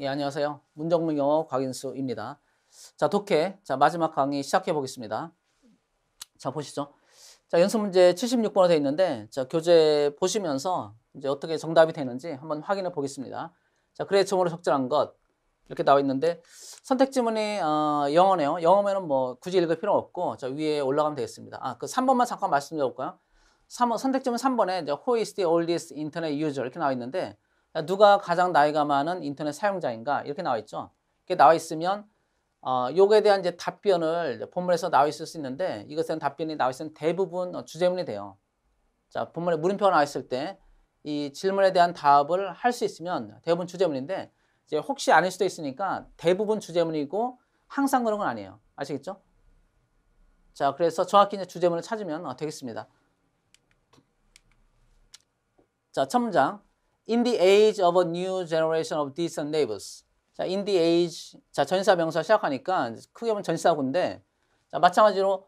예, 안녕하세요. 문정문 영어 곽인수입니다. 자, 독해. 자, 마지막 강의 시작해 보겠습니다. 자, 보시죠. 자, 연습 문제 76번으로 되어 있는데, 자, 교재 보시면서 이제 어떻게 정답이 되는지 한번 확인해 보겠습니다. 자, 그래 점으로 적절한 것. 이렇게 나와 있는데, 선택 지문이, 어, 영어네요. 영어면은 뭐 굳이 읽을 필요 없고, 자, 위에 올라가면 되겠습니다. 아, 그 3번만 잠깐 말씀드려 볼까요? 3번, 선택 지문 3번에 이제 Who is the oldest internet user? 이렇게 나와 있는데, 그러니까 누가 가장 나이가 많은 인터넷 사용자인가 이렇게 나와 있죠. 이렇게 나와 있으면 어, 요거에 대한 이제 답변을 본문에서 나와 있을 수 있는데 이것에 답변이 나와 있으면 대부분 주제문이 돼요. 자, 본문에 물음표가 나와 있을 때 이 질문에 대한 답을 할 수 있으면 대부분 주제문인데 이제 혹시 아닐 수도 있으니까 대부분 주제문이고 항상 그런 건 아니에요. 아시겠죠? 자, 그래서 정확히 이제 주제문을 찾으면 어, 되겠습니다. 자, 첫 문장. in the age of a new generation of decent neighbors. 자, in the age. 자, 전사 명사 시작하니까 크게 보면 전사구인데 자, 마찬가지로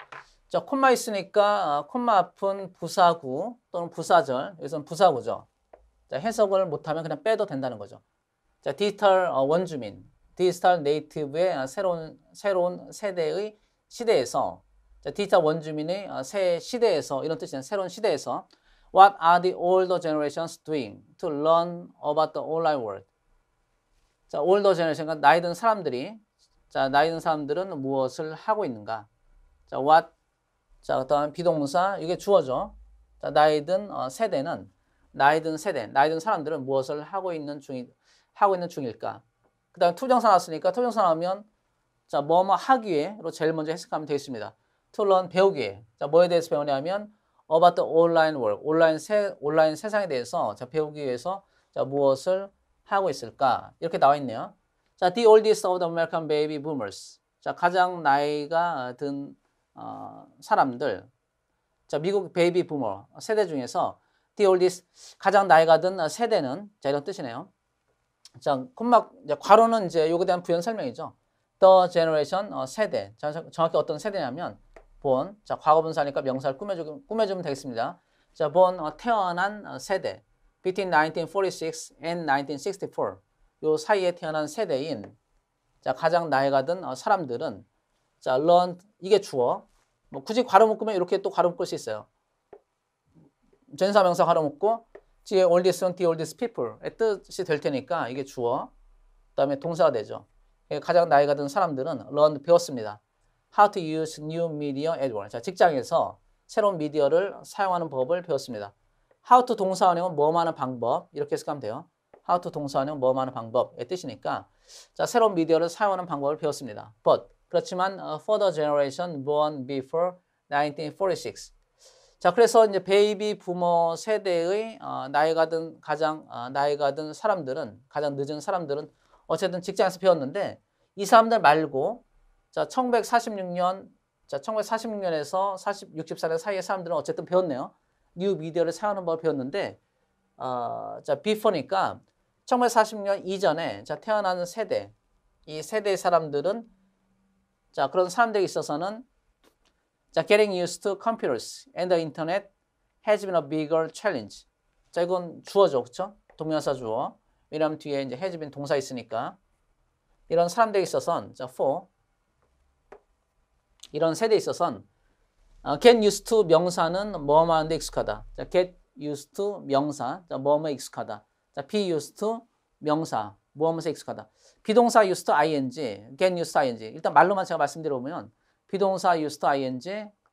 자, 콤마 있으니까 아, 콤마 아픈 부사구 또는 부사절. 여기서는 부사구죠. 자, 해석을 못하면 그냥 빼도 된다는 거죠. 자, 디지털 어, 원주민, 디지털 네이티브의 아, 새로운 새로운 세대의 시대에서 자, 디지털 원주민의 아, 새 시대에서 이런 뜻이잖아요 새로운 시대에서 What are the older generations doing to learn about the online world? 자, older g e n e r a t i o n 나이 든 사람들이 자, 나이 든 사람들은 무엇을 하고 있는가? 자, what 자, 그다 비동사 이게 주어죠. 자, 나이 든 어, 세대는 나이 든 세대, 나이 든 사람들은 무엇을 하고 있는 중 하고 있는 중일까? 그다음에 투정사 나왔으니까 투정사 나오면 자, 뭐뭐 하기에로 제일 먼저 해석하면 되겠습니다. to learn 배우기에. 자, 뭐에 대해서 배우냐면 about the online world, 온라인 세 온라인 세상에 대해서 자, 배우기 위해서 자, 무엇을 하고 있을까? 이렇게 나와 있네요. 자, the oldest of the American baby boomers. 자, 가장 나이가 든 어, 사람들. 자, 미국 베이비 부머 세대 중에서 the oldest 가장 나이가 든 세대는 자, 이런 뜻이네요. 자, 콤마 이제 괄호는 이제 요거에 대한 부연 설명이죠. the generation 어, 세대. 정확히 어떤 세대냐면 본, 자 과거 분사니까 명사를 꾸며주, 꾸며주면 되겠습니다. 자, 본 어, 태어난 어, 세대 between 1946 and 1964요 사이에 태어난 세대인 자 가장 나이가 든 어, 사람들은 자 learn 이게 주어 뭐 굳이 괄호 묶으면 이렇게 또 괄호 묶을 수 있어요. 전사 명사 괄호 묶고 t oldest on the oldest people의 뜻이 될 테니까 이게 주어 그다음에 동사가 되죠. 예, 가장 나이가 든 사람들은 learn 배웠습니다. How to use new media at work. 자, 직장에서 새로운 미디어를 사용하는 법을 배웠습니다. How to 동사원형은 뭐하는 방법 이렇게 해석하면 돼요. How to 동사원형은 뭐하는 방법의 뜻이니까 자, 새로운 미디어를 사용하는 방법을 배웠습니다. But 그렇지만 uh, f u r t h e generation born before 1946. 자, 그래서 이제 베이비 부모 세대의 어, 나이가 든 가장 어, 나이가 든 사람들은 가장 늦은 사람들은 어쨌든 직장에서 배웠는데 이 사람들 말고 자, 1946년, 자, 1946년에서 40, 64년 사이의 사람들은 어쨌든 배웠네요. 뉴 미디어를 사용하는 법을 배웠는데, 어, 자, before니까 1946년 이전에 자, 태어나는 세대, 이 세대의 사람들은 자, 그런 사람들에 있어서는 자, getting used to computers and the internet has been a bigger challenge. 자, 이건 주어죠. 그렇죠? 동명사 주어. 왜냐면 뒤에 이제 has been 동사 있으니까 이런 사람들에 있어서는 자, for 이런 세대에 있어선 어, get used to 명사는 뭐뭐하는데 익숙하다. 자, get used to 명사, 자, 뭐뭐에 익숙하다. 자, be used to 명사, 뭐뭐에 익숙하다. 비동사 used to ing, get used to ing. 일단 말로만 제가 말씀드려보면 비동사 used to ing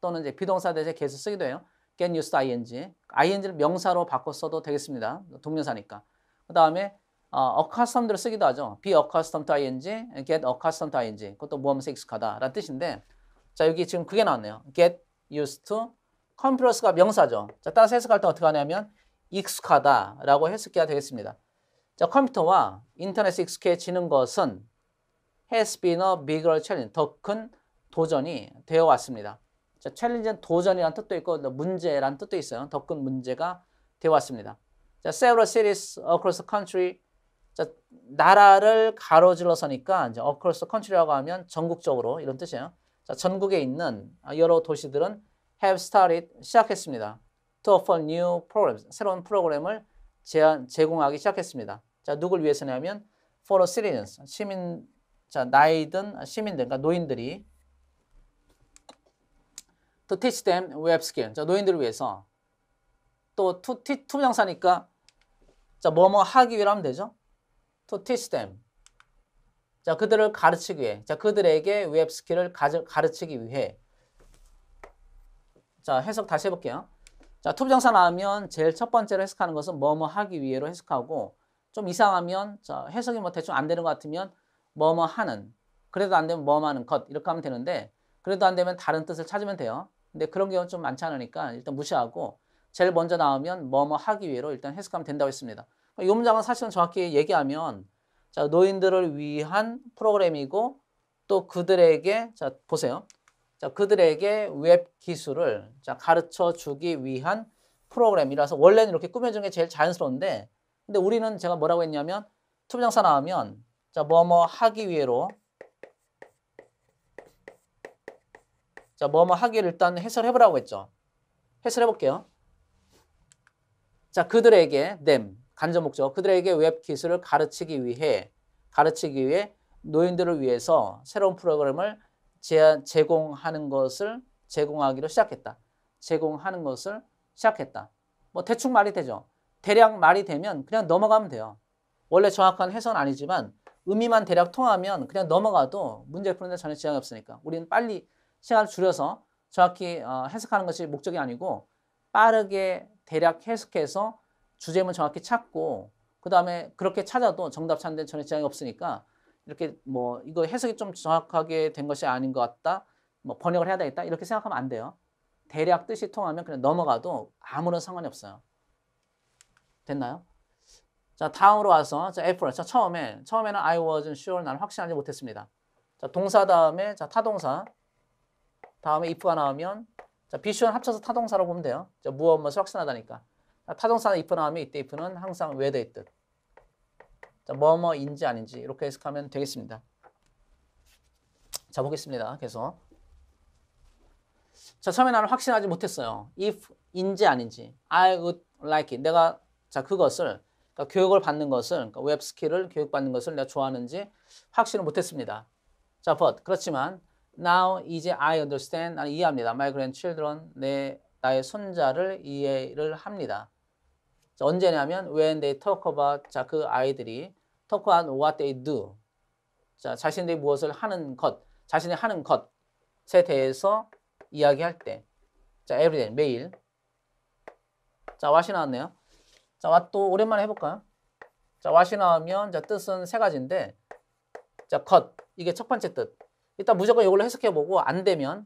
또는 이제 비동사 대신 계속 쓰기도 해요. get used to ing. ing를 명사로 바꿔 써도 되겠습니다. 동명사니까. 그다음에 어, accustomed를 쓰기도 하죠. be accustomed to ing, get accustomed to ing. 그것도 모험에서 익숙하다라는 뜻인데 자, 여기 지금 그게 나왔네요. get used to 컴플러스가 명사죠. 자, 따라서 해석할 때 어떻게 하냐면 익숙하다라고 해석해야 되겠습니다. 자, 컴퓨터와 인터넷에 익숙해지는 것은 has been a bigger challenge, 더 큰 도전이 되어 왔습니다. 자, 챌린지는 도전이라는 뜻도 있고 문제라는 뜻도 있어요. 더 큰 문제가 되어 왔습니다. 자, several cities across the country 자, 나라를 가로질러서니까 이제 across the country라고 하면 전국적으로 이런 뜻이에요. 자, 전국에 있는 여러 도시들은 have started 시작했습니다. to offer new programs 새로운 프로그램을 제안, 제공하기 시작했습니다. 자, 누굴 위해서냐면 for citizens 시민 자, 나이든 시민들 그러니까 노인들이 to teach them web skill 자, 노인들을 위해서 또 to, 투, 투명사니까 자, 뭐 뭐 하기 위해 하면 되죠. to teach them 자, 그들을 가르치기 위해. 자, 그들에게 웹 스킬을 가르치기 위해. 자, 해석 다시 해볼게요. 자, 투부정사 나오면 제일 첫 번째로 해석하는 것은 뭐뭐 하기 위해로 해석하고 좀 이상하면 자, 해석이 뭐 대충 안 되는 것 같으면 뭐뭐 하는 그래도 안 되면 뭐뭐 하는 것 이렇게 하면 되는데 그래도 안 되면 다른 뜻을 찾으면 돼요. 근데 그런 경우는 좀 많지 않으니까 일단 무시하고 제일 먼저 나오면 뭐뭐 하기 위해로 일단 해석하면 된다고 했습니다. 이 문장은 사실은 정확히 얘기하면 자, 노인들을 위한 프로그램이고 또 그들에게 자, 보세요. 자, 그들에게 웹 기술을 자, 가르쳐 주기 위한 프로그램이라서 원래는 이렇게 꾸며준 게 제일 자연스러운데 근데 우리는 제가 뭐라고 했냐면 투부정사 나오면 자, 뭐뭐 뭐 하기 위해로 자, 뭐뭐 뭐 하기를 일단 해설해 보라고 했죠. 해설해 볼게요. 자, 그들에게 them 간접 목적 그들에게 웹 기술을 가르치기 위해 가르치기 위해 노인들을 위해서 새로운 프로그램을 제, 제공하는 것을 제공하기로 시작했다. 제공하는 것을 시작했다. 뭐 대충 말이 되죠. 대략 말이 되면 그냥 넘어가면 돼요. 원래 정확한 해석은 아니지만 의미만 대략 통하면 그냥 넘어가도 문제 푸는데 전혀 지장이 없으니까 우리는 빨리 시간을 줄여서 정확히 어, 해석하는 것이 목적이 아니고 빠르게 대략 해석해서 주제문 정확히 찾고 그 다음에 그렇게 찾아도 정답 찾는데 전혀 지장이 없으니까 이렇게 뭐 이거 해석이 좀 정확하게 된 것이 아닌 것 같다. 뭐 번역을 해야 되겠다. 이렇게 생각하면 안 돼요. 대략 뜻이 통하면 그냥 넘어가도 아무런 상관이 없어요. 됐나요? 자, 다음으로 와서 자, 애플. 자, 처음에 처음에는 I wasn't sure 나는 확신하지 못했습니다. 자, 동사 다음에 자, 타동사. 다음에 if가 나오면 자, be s u r e 합쳐서 타동사라고 보면 돼요. 자, 무엇 무엇을 확신하다니까. 파동사나 if 나오 이때 if는 항상 w h e t e r 의 뜻. 자, 뭐뭐인지 아닌지 이렇게 해석하면 되겠습니다. 자, 보겠습니다. 계속. 자, 처음에 나는 확신하지 못했어요. if인지 아닌지. I would like it. 내가 자, 그것을 그러니까 교육을 받는 것을 그러니까 웹 스킬을 교육받는 것을 내가 좋아하는지 확신을 못했습니다. 자, but 그렇지만 now 이제 I understand 나는 이해합니다. My grandchildren 내 나의 손자를 이해를 합니다. 언제냐면 when they talk about 자, 그 아이들이 talk on what they do 자, 자신들이 무엇을 하는 것, 자신이 하는 것에 대해서 이야기할 때 자, everyday, 매일 자, w 이 나왔네요. 자, w 또 오랜만에 해볼까요? 자, w 이 나오면 자, 뜻은 세 가지인데 자, 것, 이게 첫 번째 뜻 일단 무조건 이걸로 해석해보고 안 되면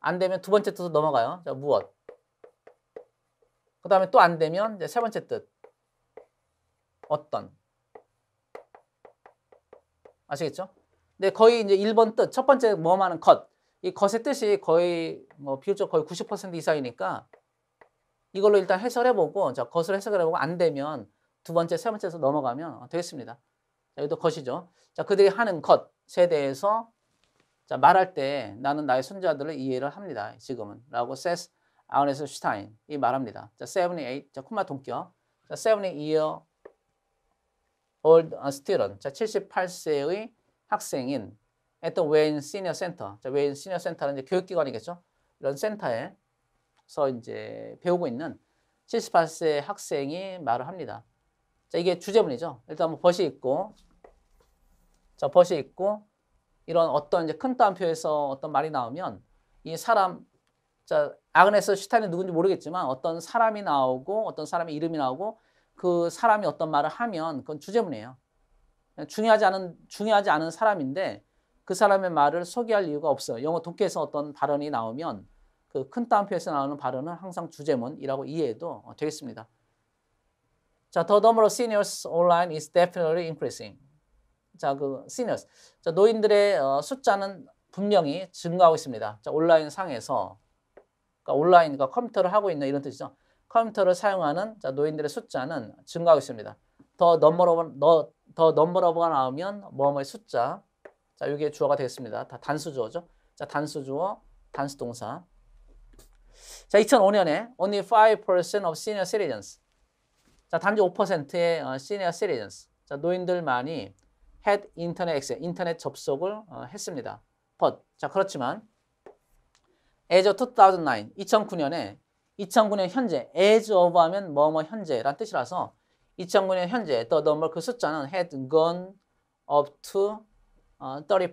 안 되면 두 번째 뜻으로 넘어가요. 자, 무엇 그 다음에 또 안 되면 이제 세 번째 뜻. 어떤. 아시겠죠? 근데 거의 이제 1번 뜻, 첫 번째 뭐하는 것. 이 것의 뜻이 거의 뭐 비율적 거의 90% 이상이니까 이걸로 일단 해설해보고 자, 것을 해석해보고 안 되면 두 번째, 세 번째에서 넘어가면 어, 되겠습니다. 자, 여기도 것이죠. 자, 그들이 하는 것에 대해서 자, 말할 때 나는 나의 손자들을 이해를 합니다. 지금은. 라고 says 아우네스 슈타인이 말합니다. 자, 7, 8, 자, 콤마 동격. 자, 7, 2어 old student, 자, 78세의 학생인 at the Wayne Senior Center. 자, Wayne Senior Center는 이제 교육기관이겠죠. 이런 센터에서 이제 배우고 있는 78세 학생이 말을 합니다. 자, 이게 주제문이죠. 일단 뭐 벗이 있고, 자, 벗이 있고, 이런 어떤 이제 큰 따옴표에서 어떤 말이 나오면 이 사람, 자, 아그네스 슈타인이 누군지 모르겠지만 어떤 사람이 나오고 어떤 사람의 이름이 나오고 그 사람이 어떤 말을 하면 그건 주제문이에요. 중요하지 않은 중요하지 않은 사람인데 그 사람의 말을 소개할 이유가 없어요. 영어 독해에서 어떤 발언이 나오면 그큰 따옴표에서 나오는 발언은 항상 주제문이라고 이해해도 어, 되겠습니다. 자, the number of seniors online is definitely increasing. 자, 그 seniors. 자, 노인들의 어, 숫자는 분명히 증가하고 있습니다. 자, 온라인 상에서 그러니까 온라인, 그러니까 컴퓨터를 하고 있는 이런 뜻이죠. 컴퓨터를 사용하는 노인들의 숫자는 증가하고 있습니다. 더 넘버러브, 더, 더 넘버러브가 나오면 뭐뭐의 숫자. 자, 이게 주어가 되겠습니다. 다 단수 주어죠. 자, 단수 주어, 단수 동사. 자, 2005년에 only 5% of senior citizens. 자, 단지 5%의 어, senior citizens. 자, 노인들만이 had internet access, 인터넷 접속을 어, 했습니다. but. 자, 그렇지만 as of 2009, 2009년에 2009년 현재 as of 하면 뭐뭐 현재란 뜻이라서 2009년 현재 the number 그 숫자는 had gone up to 어, 30%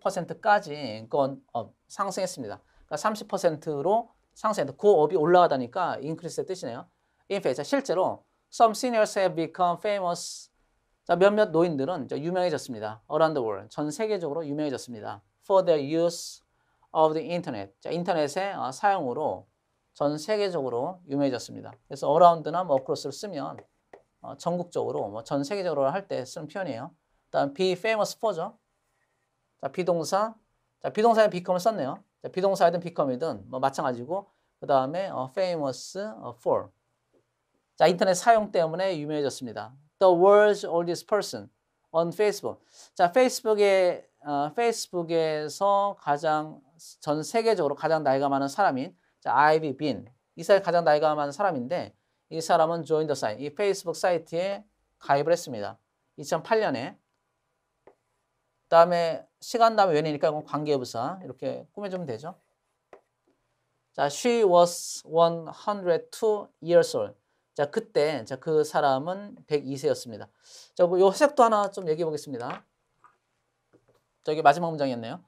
30%까지 gone up 상승했습니다. 그러니까 30%로 상승했다. 고업이 올라가다니까 increase의 뜻이네요. In fact, 실제로 some seniors have become famous 자, 몇몇 노인들은 유명해졌습니다. Around the world, 전 세계적으로 유명해졌습니다. For their use of the internet. 자, 인터넷의 어, 사용으로 전 세계적으로 유명해졌습니다. 그래서 a 어라운드나 뭐 across를 쓰면 어, 전국적으로 뭐 전 세계적으로 할 때 쓰는 표현이에요. 일단 be famous for죠. 자, 비동사. 자, 비동사에 become을 썼네요. 자, 비동사이든 become이든 뭐 마찬가지고 그다음에 어, famous 어, for. 자, 인터넷 사용 때문에 유명해졌습니다. The world's oldest person on Facebook. 자, 페이스북에 어, 페이스북에서 가장 전 세계적으로 가장 나이가 많은 사람인 아이비 빈이사라엘 가장 나이가 많은 사람인데 이 사람은 조인 더 사이트 이 페이스북 사이트에 가입을 했습니다. 2008년에 그다음에 시간 다음에 연애니까 이건 관계부사 이렇게 꾸며주면 되죠. 자, she was 102 years old. 자, 그때 자, 그 사람은 102세였습니다. 자, 뭐 요 색도 하나 좀 얘기해 보겠습니다. 저기 마지막 문장이었네요.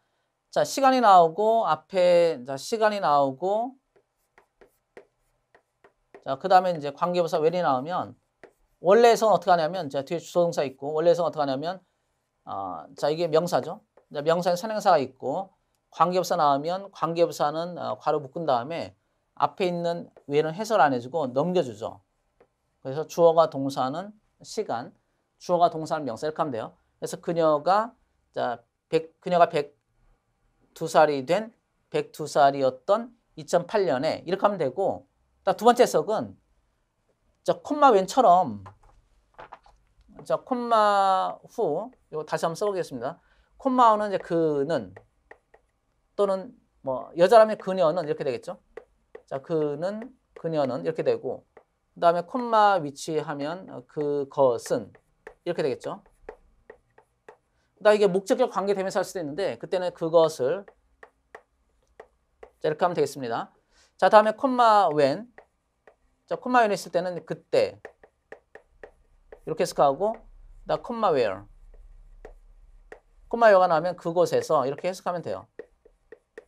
자, 시간이 나오고 앞에 자, 시간이 나오고 자, 그다음에 이제 관계부사 웰이 나오면 원래에서는 어떻게 하냐면 자, 뒤에 주소동사 있고 원래에서는 어떻게 하냐면 어, 자, 이게 명사죠. 자, 명사에 선행사가 있고 관계부사 나오면 관계부사는 어, 괄호 묶은 다음에 앞에 있는 외은 해설 안 해주고 넘겨주죠. 그래서 주어가 동사는 시간, 주어가 동사는 명사 이렇게 하면 돼요. 그래서 그녀가 자, 백, 그녀가 백, 102살이 된 102살이었던 2008년에 이렇게 하면 되고 두 번째 석은 자, 콤마 왼처럼 자, 콤마 후 이거 다시 한번 써보겠습니다. 콤마 후는 이제 그는 또는 뭐 여자라면 그녀는 이렇게 되겠죠. 자, 그는 그녀는 이렇게 되고 그 다음에 콤마 위치하면 그것은 이렇게 되겠죠. 나 이게 목적격 관계되면서 할 수도 있는데 그때는 그것을 자, 이렇게 하면 되겠습니다. 자, 다음에 콤마 웬. 자, 콤마 웬 있을 때는 그때 이렇게 해석하고 나 콤마 where. 콤마 여가 나오면 그곳에서 이렇게 해석하면 돼요.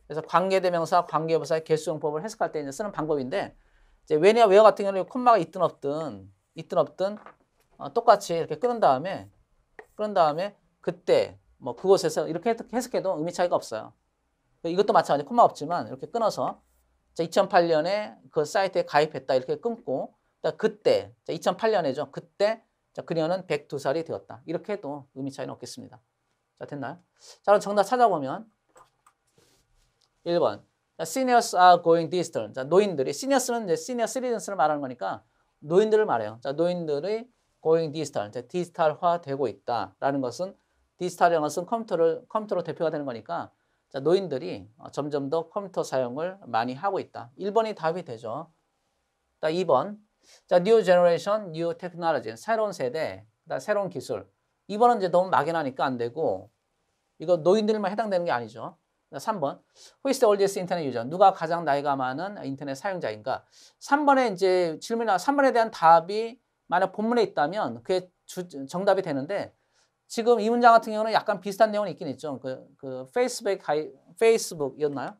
그래서 관계대명사, 관계부사의 개수용법을 해석할 때 이제 쓰는 방법인데 이제 왜냐, 왜 n 같은 경우는 콤마가 있든 없든 있든 없든 어, 똑같이 이렇게 끊은 다음에 끊은 다음에 그때, 뭐 그곳에서 이렇게 해석해도 의미 차이가 없어요. 이것도 마찬가지 콤마 없지만 이렇게 끊어서 2008년에 그 사이트에 가입했다 이렇게 끊고 그때 2008년에죠. 그때 그녀는 102살이 되었다. 이렇게 해도 의미 차이는 없겠습니다. 자 됐나요? 자 그럼 정답 찾아보면 1번 seniors are going digital. 자, 노인들이 seniors는 이제 senior citizens를 말하는 거니까 노인들을 말해요. 자, 노인들의 going digital. 이 디지털화되고 있다라는 것은 디지털 영어 쓴 컴퓨터를 컴퓨터로 대표가 되는 거니까 자, 노인들이 어, 점점 더 컴퓨터 사용을 많이 하고 있다. 1번이 답이 되죠. 자, 2번. 자, new generation, new technology. 새로운 세대, 그다음 새로운 기술. 2번은 이제 너무 막연하니까 안 되고 이거 노인들만 해당되는 게 아니죠. 3번. Who is the oldest internet user? 누가 가장 나이가 많은 인터넷 사용자인가? 3번에 이제 질문이나 3번에 대한 답이 만약 본문에 있다면 그게 주, 정답이 되는데 지금 이 문장 같은 경우는 약간 비슷한 내용이 있긴 있죠. 그, 그 페이스백 가입, 페이스북이었나요?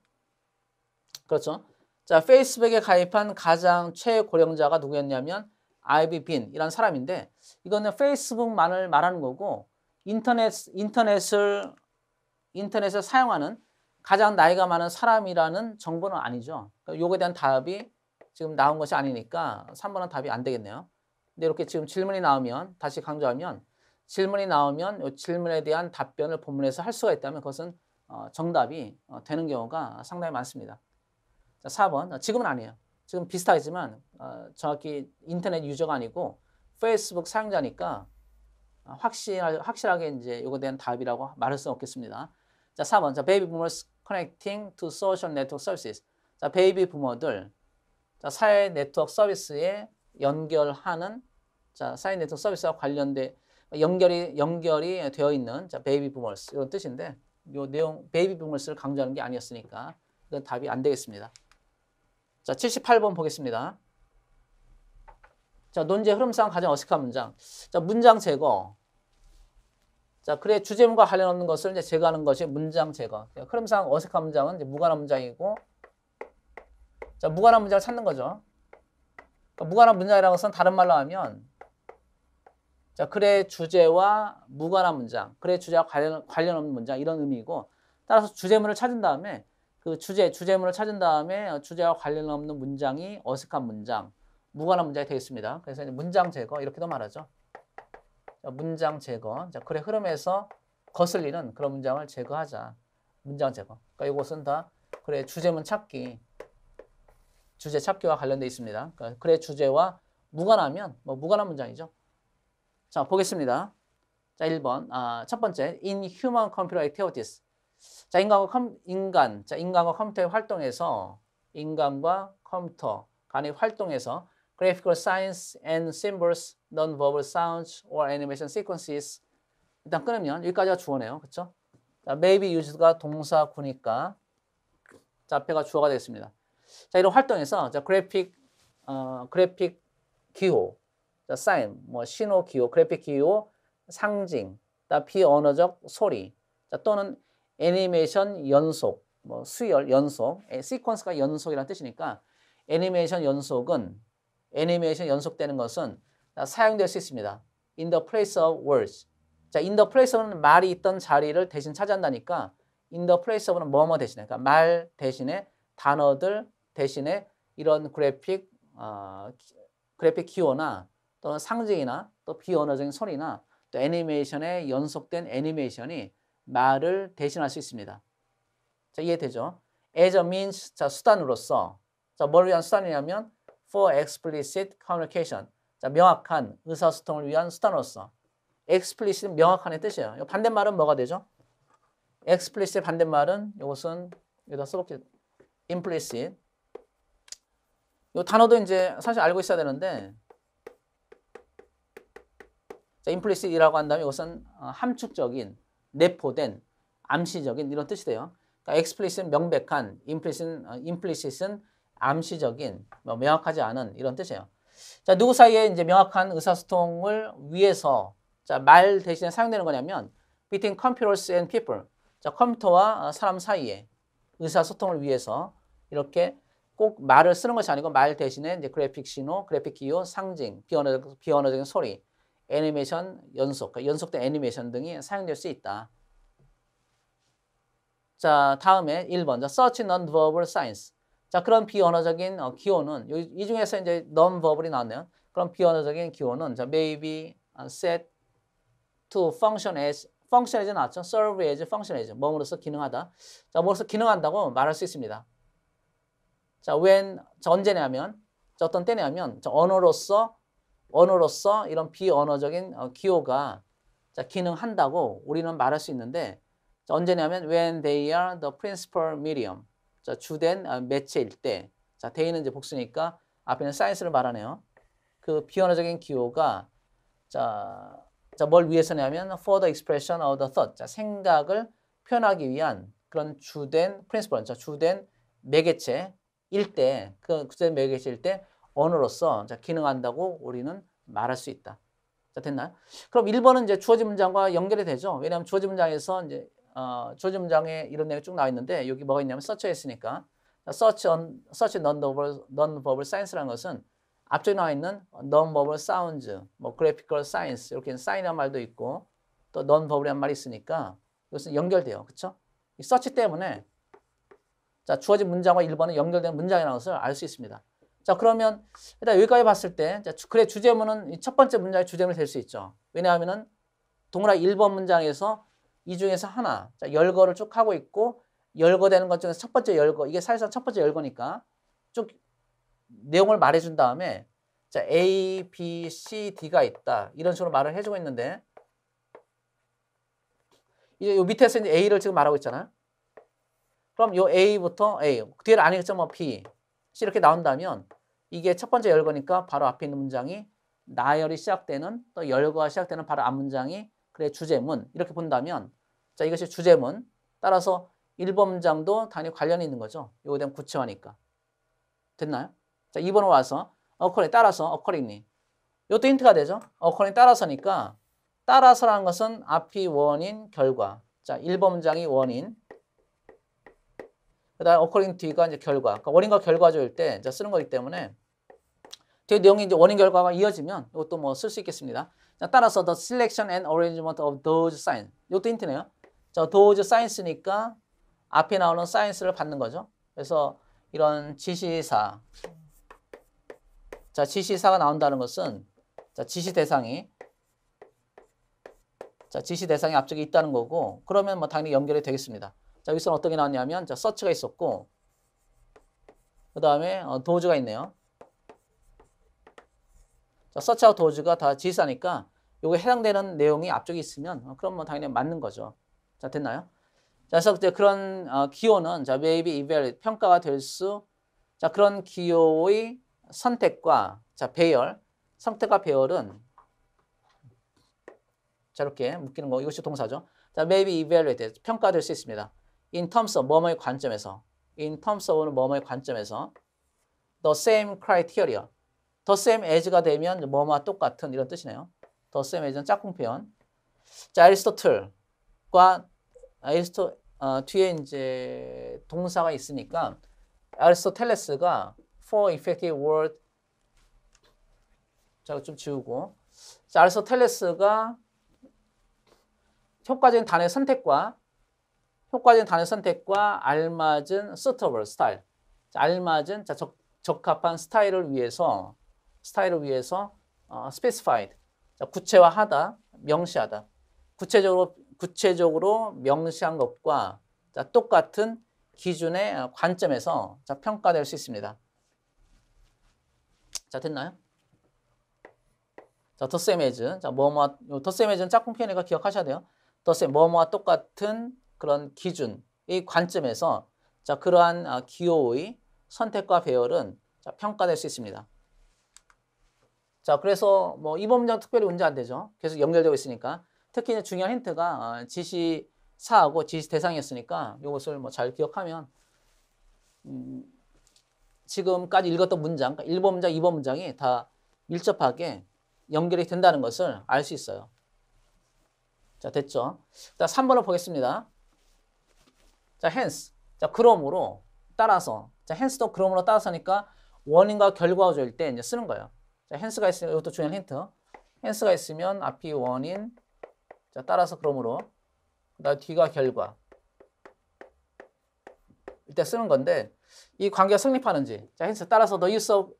그렇죠. 자, 페이스북에 가입한 가장 최고령자가 누구였냐면 아이비 빈이란 사람인데 이거는 페이스북만을 말하는 거고 인터넷 인터넷을 인터넷을 사용하는 가장 나이가 많은 사람이라는 정보는 아니죠. 그러니까 요거에 대한 답이 지금 나온 것이 아니니까 3번은 답이 안 되겠네요. 근데 이렇게 지금 질문이 나오면 다시 강조하면 질문이 나오면 이 질문에 대한 답변을 본문에서 할 수가 있다면 그것은 어, 정답이 어, 되는 경우가 상당히 많습니다. 자, 4번. 어, 지금은 아니에요. 지금 비슷하지만 정확히 인터넷 유저가 아니고 페이스북 사용자니까 확실, 확실하게 이제 이거에 대한 답이라고 말할 수는 없겠습니다. 자, 4번. 자, 베이비 부머스 커넥팅 투 소셜 네트워크 서비스. 자, 베이비 부머들 자, 사회 네트워크 서비스에 연결하는 자, 사회 네트워크 서비스와 관련된 연결이 연결이 되어 있는 자 베이비 부머스 이런 뜻인데 이 내용 베이비 부머스를 강조하는 게 아니었으니까 이건 답이 안 되겠습니다. 자 78번 보겠습니다. 자 논제 흐름상 가장 어색한 문장. 자 문장 제거. 자 그래 주제문과 관련 없는 것을 이제 제거하는 것이 문장 제거. 흐름상 어색한 문장은 이제 무관한 문장이고 자 무관한 문장을 찾는 거죠. 그러니까 무관한 문장이라는 것은 다른 말로 하면 자, 글의 주제와 무관한 문장, 글의 주제와 관련, 관련 없는 문장 이런 의미이고 따라서 주제문을 찾은 다음에 그 주제, 주제문을 찾은 다음에 주제와 관련 없는 문장이 어색한 문장, 무관한 문장이 되겠습니다. 그래서 문장 제거 이렇게도 말하죠. 자, 문장 제거. 자, 글의 흐름에서 거슬리는 그런 문장을 제거하자. 문장 제거. 그러니까 이것은 다 글의 주제문 찾기, 주제 찾기와 관련되어 있습니다. 그러니까 글의 주제와 무관하면 뭐 무관한 문장이죠. 자, 보겠습니다. 자, 1번. 아, 첫 번째, in human computer activities. 자, 인간과 컴, 인간, 자, 인간과 컴퓨터의 활동에서, 인간과 컴퓨터 간의 활동에서 graphical signs and symbols, non-verbal sounds or animation sequences. 일단 끊으면 여기까지가 주어네요. 그렇 자, maybe used가 동사구니까 자, 앞에가 주어가 되겠습니다. 자, 이런 활동에서 자, 그래픽 어, 그래픽 기호 사인, 뭐 신호 기호, 그래픽 기호, 상징, 비언어적 소리, 또는 애니메이션 연속, 뭐 수열 연속, 시퀀스가 연속이라는 뜻이니까 애니메이션 연속은 애니메이션 연속되는 것은 사용될 수 있습니다. In the place of words. 자, in the place of는 말이 있던 자리를 대신 차지한다니까 in the place of는 뭐뭐 대신에 그러니까 말 대신에 단어들 대신에 이런 그래픽 어, 그래픽 기호나 또는 상징이나 또 비언어적인 소리나 또 애니메이션에 연속된 애니메이션이 말을 대신할 수 있습니다. 자, 이해되죠? as a means, 자, 수단으로서 자, 뭘 위한 수단이냐면 for explicit communication. 자, 명확한 의사소통을 위한 수단으로서 explicit 명확한의 뜻이에요. 이 반대말은 뭐가 되죠? explicit 반대말은 이것은 여기다 써볼게요. implicit. 이 단어도 이제 사실 알고 있어야 되는데 자, i m p l 이라고 한다면 이것은 어, 함축적인, 내포된, 암시적인 이런 뜻이 돼요. 그러니까 엑스플 l i c 은 명백한, 인플 p l i c i t 은 i 암시적인, 뭐 명확하지 않은 이런 뜻이에요. 자, 누구 사이에 이제 명확한 의사소통을 위해서 자, 말 대신에 사용되는 거냐면 between computers and people. 자, 컴퓨터와 어, 사람 사이에 의사소통을 위해서 이렇게 꼭 말을 쓰는 것이 아니고 말 대신에 이제 그래픽 신호, 그래픽 기호, 상징, 비언어적, 비언어적인 소리, 애니메이션 연속, 그러니까 연속된 애니메이션 등이 사용될 수 있다. 자, 다음에 1번. 자, search non-verbal signs. 자, 그런 비언어적인 어, 기호는 요, 이 중에서 이제 non-verbal이 나왔네요. 그런 비언어적인 기호는 자, maybe, 어, set, to, function as, function as 나왔죠. serve as, function as. 몸으로서 기능하다. 자, 몸로서 기능한다고 말할 수 있습니다. 자, when, 자, 언제냐면, 자, 어떤 때냐면, 자, 언어로서 언어로서 이런 비언어적인 어, 기호가 기능한다고 우리는 말할 수 있는데 언제냐면 when they are the principal medium 주된 어, 매체일 때 자, 데이는 이제 복수니까 앞에는 사이언스를 말하네요. 그 비언어적인 기호가 자, 자, 뭘 위해서냐면 for the expression of the thought 자, 생각을 표현하기 위한 그런 주된 p r i n c i p l 자, 주된 매개체일 때그 주된 매개체일 때 언어로서 기능한다고 우리는 말할 수 있다. 자, 됐나요? 그럼 1번은 이제 주어진 문장과 연결이 되죠. 왜냐하면 주어진 문장에서 이제 어, 주어진 문장에 이런 내용이 쭉 나와 있는데 여기 뭐가 있냐면 서치에 있으니까 서치 on, 서치 non-verbal, non-verbal s i e n c 라는 것은 앞쪽에 나와 있는 non-verbal sounds, 뭐 graphical s i e n c 이렇게 사인이라 말도 있고 또 n o n v e r b a l 이라 말이 있으니까 이것은 연결돼요. 그렇죠? 이 서치 때문에 자, 주어진 문장과 1번은 연결된 문장이라는 것을 알 수 있습니다. 자 그러면 일단 여기까지 봤을 때 자, 그래 주제문은 첫 번째 문장의 주제문이 될 수 있죠. 왜냐하면 동그라 1번 문장에서 이 중에서 하나 자, 열거를 쭉 하고 있고 열거되는 것 중에서 첫 번째 열거 이게 사실상 첫 번째 열거니까 쭉 내용을 말해준 다음에 자 A, B, C, D가 있다 이런 식으로 말을 해주고 있는데 이제 요 밑에서 이제 A를 지금 말하고 있잖아. 그럼 요 A부터 A 뒤에를 안 읽었죠 뭐 B, 이렇게 나온다면 이게 첫 번째 열거니까 바로 앞에 있는 문장이 나열이 시작되는 또 열거가 시작되는 바로 앞 문장이 그래 주제문 이렇게 본다면 자 이것이 주제문 따라서 1번 문장도 당연히 관련이 있는 거죠. 요거에 대한 구체화니까. 됐나요? 자 2번으로 와서 어커링 따라서 어커링니 이것도 힌트가 되죠. 어커링 따라서니까 따라서라는 것은 앞이 원인 결과 자 1번 문장이 원인 그다음 a c c o r 가 이제 결과. 그러니까 원인과 결과조일 때 이제 쓰는 거기 때문에 뒤에 그 내용이 이제 원인 결과가 이어지면 이것도 뭐 쓸 수 있겠습니다. 자, 따라서 the selection and arrangement of those signs. 이것도 힌트네요. 자, those signs니까 앞에 나오는 s i 사인스를 받는 거죠. 그래서 이런 지시사. 자, 지시사가 나온다는 것은 자, 지시 대상이 자, 지시 대상이 앞쪽에 있다는 거고 그러면 뭐 당연히 연결이 되겠습니다. 자, 여기서는 어떻게 나왔냐면, 자, 서치가 있었고, 그 다음에 어, 도즈가 있네요. 자, 서치와 도즈가 다 지사니까, 요게 해당되는 내용이 앞쪽에 있으면, 어, 그럼 뭐 당연히 맞는 거죠. 자, 됐나요? 자, 그래서 이제 그런 어, 기호는, 자, maybe, evaluate, 평가가 될 수, 자, 그런 기호의 선택과, 자, 배열, 선택과 배열은, 자, 이렇게 묶이는 거, 이것이 동사죠. 자, maybe e v a l u a t e 평가될 수 있습니다. in terms of 뭐뭐의 관점에서 in terms o f 뭐뭐의 관점에서 the same criteria the same as가 되면 뭐뭐와 똑같은 이런 뜻이네요. the same as는 짝꿍 표현. 자, 아리스토틀과 아리스토 어, 뒤에 이제 동사가 있으니까 아리스토텔레스가 for effective word 자, 좀 지우고 자, 아리스토텔레스가 효과적인 단어의 선택과 효과적인 단어 선택과 알맞은 suitable 스타일, 알맞은 자, 적, 적합한 스타일을 위해서 스타일을 위해서 어, specified 자, 구체화하다, 명시하다. 구체적으로 구체적으로 명시한 것과 자, 똑같은 기준의 관점에서 자, 평가될 수 있습니다. 자 됐나요? 자, 더세 에메즈. 자, 뭐뭐더세 에메즈는 짝꿍 표현이니까 기억하셔야 돼요. 더스 뭐뭐와 똑같은 그런 기준의 관점에서 자, 그러한 아, 기호의 선택과 배열은 자, 평가될 수 있습니다. 자, 그래서 뭐이 법령 특별히 문제 안 되죠. 계속 연결되고 있으니까. 특히 이제 중요한 힌트가 아, 지시사하고 지시 대상이었으니까 이것을 뭐 잘 기억하면 음, 지금까지 읽었던 문장, 1번 장 2번 장이다 밀접하게 연결이 된다는 것을 알 수 있어요. 자, 됐죠. 일 3번을 보겠습니다. 자, hence. 자, 그러므로 따라서. 자, hence도 그러므로 따라서니까 원인과 결과조일 때 이제 쓰는 거예요. 자, hence가 있으면 이것도 중요한 힌트. hence가 있으면 앞이 원인. 자, 따라서 그러므로 나 뒤가 결과. 이때 쓰는 건데 이 관계가 성립하는지. 자, hence 따라서 the use of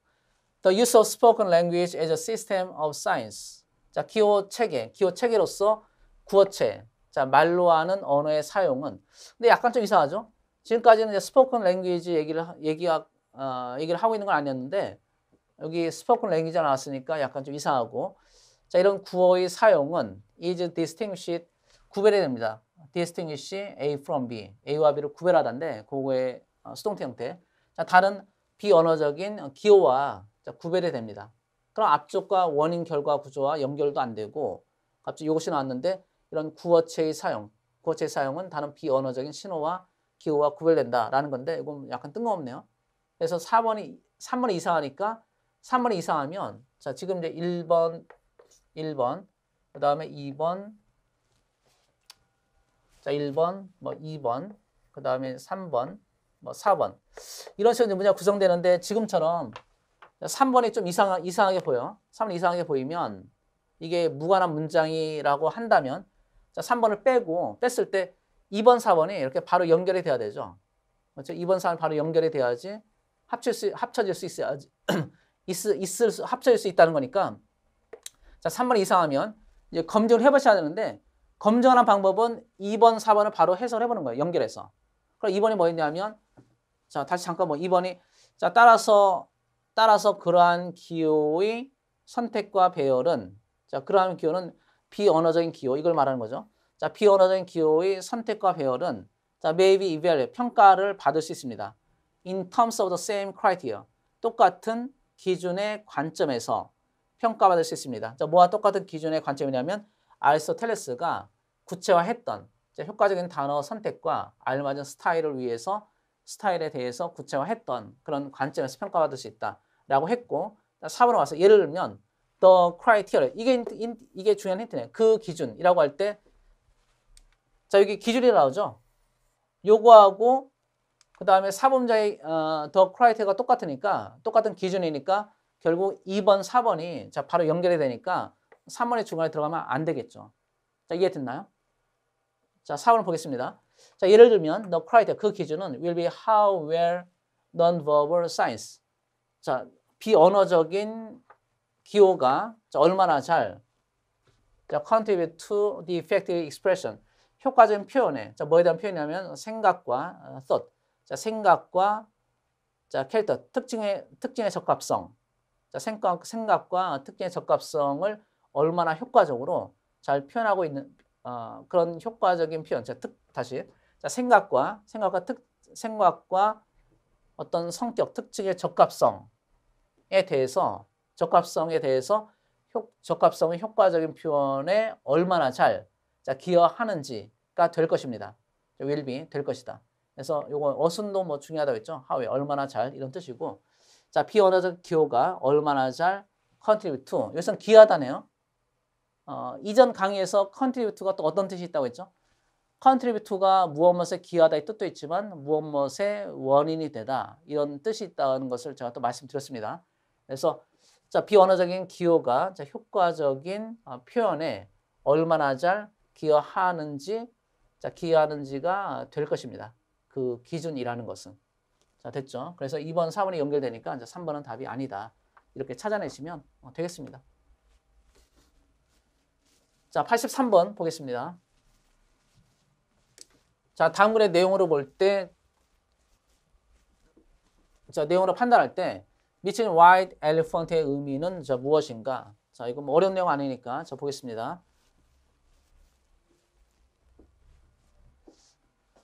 the use of spoken language as a system of science. 자, 기호 체계, 기호 체계로서 구어체, 자, 말로 하는 언어의 사용은 근데 약간 좀 이상하죠? 지금까지는 이제 스포큰 랭귀지 얘기를 얘기가 어, 얘기를 하고 있는 건 아니었는데 여기 스포큰 랭귀지 가 나왔으니까 약간 좀 이상하고 자, 이런 구어의 사용은 is distinguished 구별해야 됩니다. distinguish A from B, A와 B를 구별하다인데 그거의 어, 수동태 형태. 자, 다른 비언어적인 기호와 구별이 됩니다. 그럼 앞쪽과 원인 결과 구조와 연결도 안 되고 갑자기 이것이 나왔는데 이런 구어체의 사용, 구어체의 사용은 단어 비언어적인 신호와 기호와 구별된다라는 건데 이건 약간 뜬금없네요. 그래서 4번이 3번이 이상하니까 3번이 이상하면 자, 지금 이제 1번 1번 그다음에 2번 자, 1번 뭐 2번 그다음에 3번 뭐 4번 이런 식으로 문제가 구성되는데 지금처럼 3번이 좀 이상, 이상하게 보여. 3번 이상하게 보이면 이게 무관한 문장이라고 한다면 자, 3번을 빼고 뺐을 때 2번, 4번이 이렇게 바로 연결이 돼야 되죠. 그렇죠? 2번, 4번 바로 연결이 돼야지 합칠 수, 합쳐질 수 있어야지. 있, 있을 수, 합쳐질 수 있다는 거니까 자, 3번 이상하면 이제 검증을 해보셔야 되는데 검증하는 방법은 2번, 4번을 바로 해설해 보는 거예요. 연결해서. 그럼 2번이 뭐였냐면 자, 다시 잠깐 뭐 2번이 자, 따라서 따라서 그러한 기호의 선택과 배열은 자, 그러한 기호는 비언어적인 기호 이걸 말하는 거죠. 자, 비언어적인 기호의 선택과 배열은 자, maybe evaluate 평가를 받을 수 있습니다. in terms of the same criteria 똑같은 기준의 관점에서 평가받을 수 있습니다. 자, 뭐와 똑같은 기준의 관점이냐면 아리스토텔레스가 구체화했던 자, 효과적인 단어 선택과 알맞은 스타일을 위해서 스타일에 대해서 구체화했던 그런 관점에서 평가받을 수 있다라고 했고 자, 4번으로 와서 예를 들면 the criteria 이게 이게 중요한 힌트네그 기준이라고 할 때자 여기 기준이 나오죠. 요거하고 그 다음에 사범자의 어, the criteria가 똑같으니까 똑같은 기준이니까 결국 2번, 4번이 자 바로 연결이 되니까 3번의 중간에 들어가면 안 되겠죠. 자 이해됐나요? 자 4번을 보겠습니다. 자 예를 들면 the criteria 그 기준은 will be how, where, non-verbal signs 자 비언어적인 기호가 얼마나 잘 자, contribute to the effective expression 효과적인 표현에 자, 뭐에 대한 표현이냐면 생각과 어, thought 자, 생각과 자, 캐릭터 특징의 특징의 적합성 자, 생각, 생각과 특징의 적합성을 얼마나 효과적으로 잘 표현하고 있는 어, 그런 효과적인 표현. 자, 특, 다시 자, 생각과 생각과 특 생각과 어떤 성격 특징의 적합성에 대해서 적합성에 대해서 효, 적합성의 효과적인 표현에 얼마나 잘 자, 기여하는지가 될 것입니다. 웰빙 될 것이다. 그래서 요거 어순도 뭐 중요하다고 했죠. 하위 얼마나 잘 이런 뜻이고 자, 비언어적 기호가 얼마나 잘 contribute to 여기서 기여하다네요. 어, 이전 강의에서 contribute가 또 어떤 뜻이 있다고 했죠? contribute가 무엇무엇에 기여하다의 뜻도 있지만 무엇무엇의 원인이 되다 이런 뜻이 있다는 것을 제가 또 말씀드렸습니다. 그래서 자, 비언어적인 기호가 자, 효과적인 어, 표현에 얼마나 잘 기여하는지 자, 기여하는지가 될 것입니다. 그 기준이라는 것은. 자, 됐죠? 그래서 2번, 4번이 연결되니까 이제 3번은 답이 아니다. 이렇게 찾아내시면 어, 되겠습니다. 자, 83번 보겠습니다. 자, 다음 글의 내용으로 볼 때, 자, 내용으로 판단할 때, 미친 white elephant의 의미는 자, 무엇인가? 자, 이건 뭐 어려운 내용 아니니까 자, 보겠습니다.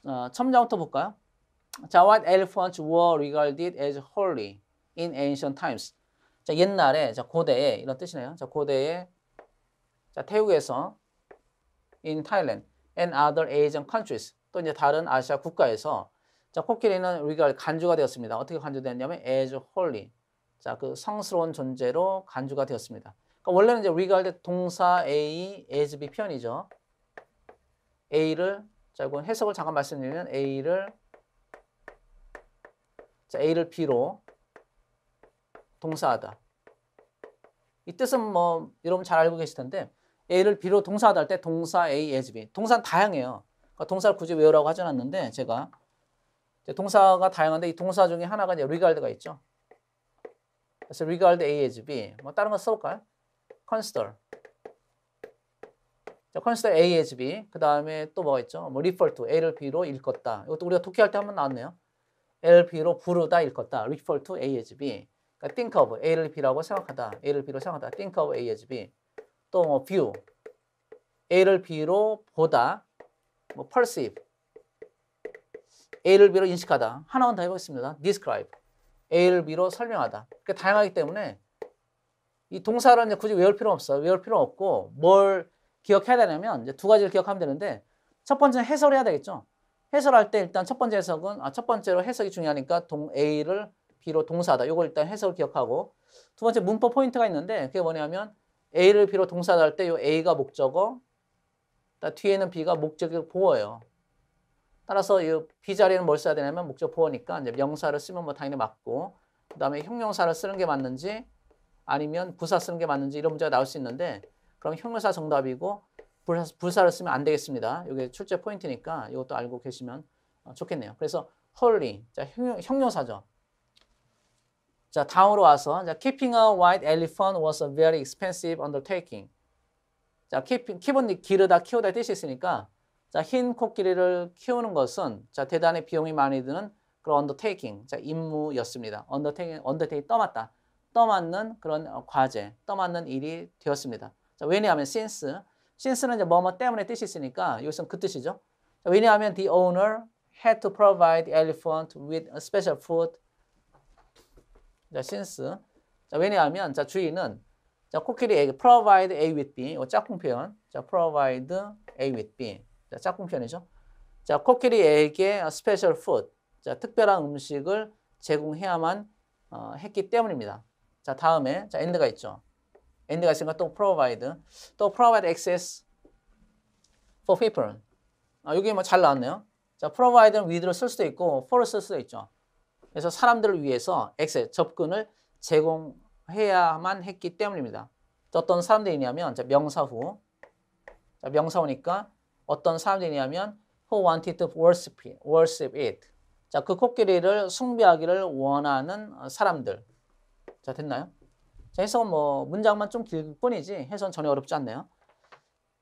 어, 첨장부터 볼까요? 자, white elephants were regarded as holy in ancient times. 자, 옛날에, 자, 고대에, 이런 뜻이네요. 자, 고대에, 자, 태국에서, in Thailand and other Asian countries, 또 이제 다른 아시아 국가에서, 자, 코끼리는 regard, 간주가 되었습니다. 어떻게 간주되었냐면, as holy. 자, 그 성스러운 존재로 간주가 되었습니다. 그러니까 원래는 이제 우리가 할때 동사 A, as b 표현이죠. A를 자, 이건 해석을 잠깐 말씀드리면 A를 자, A를 B로 동사하다. 이 뜻은 뭐 여러분 잘 알고 계실 텐데 A를 B로 동사하다 할 때 동사 A, as b 동사는 다양해요. 그러니까 동사를 굳이 외우라고 하지 않는데 제가 동사가 다양한데 이 동사 중에 하나가 이제 리갈드가 있죠. 그래서 regard A as B. 뭐 다른 거 써볼까요? consider. 자, consider A as B. 그 다음에 또 뭐가 있죠? 뭐 refer to, A를 B로 읽었다. 이것도 우리가 독해할 때한번 나왔네요. A를 B로 부르다, 읽었다. refer to A as B. 그러니까 think of, A를 B라고 생각하다. A를 B로 생각하다. think of A as B. 또 뭐 view, A를 B로 보다. 뭐 perceive, A를 B로 인식하다. 하나만 더 해보겠습니다. describe. A를 B로 설명하다. 그게 그러니까 다양하기 때문에 이 동사를 이제 굳이 외울 필요 없어. 외울 필요 없고 뭘 기억해야 되냐면 이제 두 가지를 기억하면 되는데 첫 번째는 해설해야 되겠죠. 해설할 때 일단 첫 번째 해석은 아, 첫 번째로 해석이 중요하니까 동 A를 B로 동사다. 하 이걸 일단 해석을 기억하고 두 번째 문법 포인트가 있는데 그게 뭐냐면 A를 B로 동사할때이 A가 목적어 뒤에는 B가 목적격 보여요 따라서 이 비자리는 뭘 써야 되냐면 목적보호니까 이제 명사를 쓰면 뭐 당연히 맞고 그다음에 형용사를 쓰는 게 맞는지 아니면 부사 쓰는 게 맞는지 이런 문제가 나올 수 있는데 그럼 형용사 정답이고 부사, 를 쓰면 안 되겠습니다. 이게 출제 포인트니까 이것도 알고 계시면 어, 좋겠네요. 그래서 헐리 자, 형용, 사죠 자, 다음으로 와서 자, keeping a white elephant was a very expensive undertaking. 자, keep, keep은 기르다, 키우다 뜻이 있으니까 자, 흰 코끼리를 키우는 것은 자, 대단히 비용이 많이 드는 그런 언더테이킹, 자, 임무였습니다. 언더테이킹, 언더테이 떠맡다. 떠맡는 그런 어, 과제, 떠맡는 일이 되었습니다. 자, 왜냐하면 since, since는 이제 뭐뭐 때문에 뜻이 있으니까 여기서는 그 뜻이죠. 자, 왜냐하면 the owner had to provide elephant with special food. 자, since. 자, 왜냐하면 자, 주인은 자, 코끼리에게 provide A with B, 뭐 짝꿍 표현. 자, provide A with B. 자, 짝꿍 편이죠. 자, 코끼리에게 스페셜 푸드, 자, 특별한 음식을 제공해야만 어, 했기 때문입니다. 자, 다음에 자, 엔드가 있죠. 엔드가 있으니까 또 p r o v i 또 provide a for people. 아, 여기 뭐잘 나왔네요. 자, p r o v i 는 w i 를쓸 수도 있고 f 를쓸 수도 있죠. 그래서 사람들을 위해서 a c c 접근을 제공해야만 했기 때문입니다. 어떤 사람들이냐면 자, 명사 후, 자, 명사 후니까 어떤 사람들이냐면 who wanted to worship it. Worship it. 자, 그 코끼리를 숭배하기를 원하는 사람들. 자, 됐나요? 자, 해석은 뭐 문장만 좀 길 뿐이지 해석은 전혀 어렵지 않네요.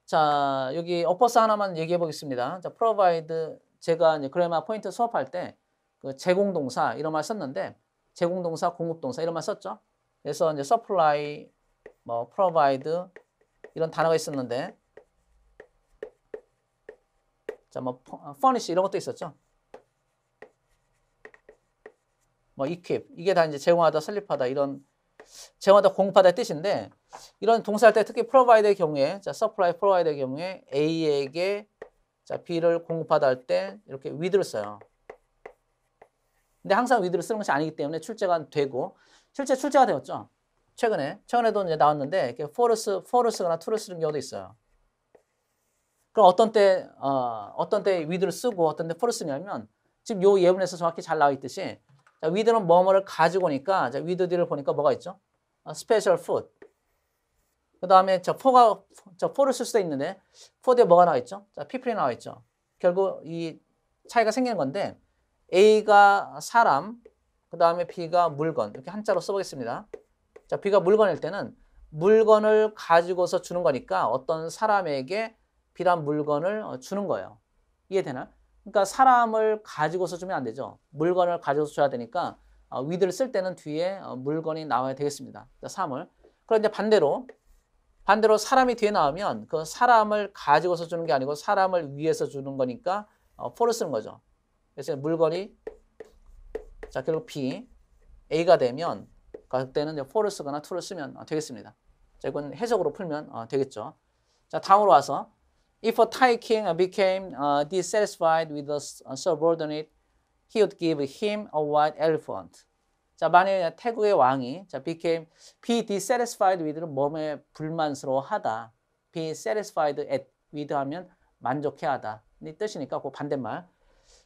자, 여기 어퍼스 하나만 얘기해 보겠습니다. 자, provide 제가 이제 그래마 포인트 수업할 때 그 제공동사 이런 말 썼는데 제공동사, 공급동사 이런 말 썼죠. 그래서 이제 supply, 뭐 provide 이런 단어가 있었는데 자, 뭐 어, furnish 이런 것도 있었죠. 뭐 equip 이게 다 이제 제공하다, 설립하다 이런 제공하다, 공급하다 뜻인데 이런 동사할 때 특히 provide의 경우에 자, supply provide의 경우에 A에게 자, B를 공급하다 할 때 이렇게 with를 써요. 근데 항상 with를 쓰는 것이 아니기 때문에 출제가 되고 실제 출제가 되었죠. 최근에 최근에도 이제 나왔는데 이렇게 f a l s e f a l s e 거나 to를 r 쓰는 경우도 있어요. 그럼 어떤 때 어, 어떤 때 위드를 쓰고 어떤 때 포를 쓰냐면 지금 요 예문에서 정확히 잘 나와 있듯이 자, 위드는 뭐뭐를 가지고 오니까 자, 위드 뒤를 보니까 뭐가 있죠? 어, 스페셜 푸드. 그다음에 저 포가 저 포를 쓸 수도 있는데 포 뒤에 뭐가 나와 있죠? 자, 피플이 나와 있죠. 결국 이 차이가 생기는 건데 A가 사람, 그다음에 B가 물건. 이렇게 한자로 써 보겠습니다. 자, B가 물건일 때는 물건을 가지고서 주는 거니까 어떤 사람에게 필요한 물건을 어, 주는 거예요. 이해되나? 그러니까 사람을 가지고서 주면 안 되죠. 물건을 가지고서 줘야 되니까 어, 위드를 쓸 때는 뒤에 어, 물건이 나와야 되겠습니다. 3을. 그럼 이 반대로 반대로 사람이 뒤에 나오면 그 사람을 가지고서 주는 게 아니고 사람을 위해서 주는 거니까 어, 포를 쓰는 거죠. 그래서 물건이 자 결국 P A가 되면 그때는 이제 포를 쓰거나 투를 쓰면 되겠습니다. 자, 이건 해석으로 풀면 되겠죠. 자 다음으로 와서 If a Thai king became uh, dissatisfied with a subordinate, he would give him a white elephant. 자, 만약에 태국의 왕이 자, became be dissatisfied with는 몸에 불만스러워하다. be satisfied at with 하면 만족해하다. 이 뜻이니까 그 반대말.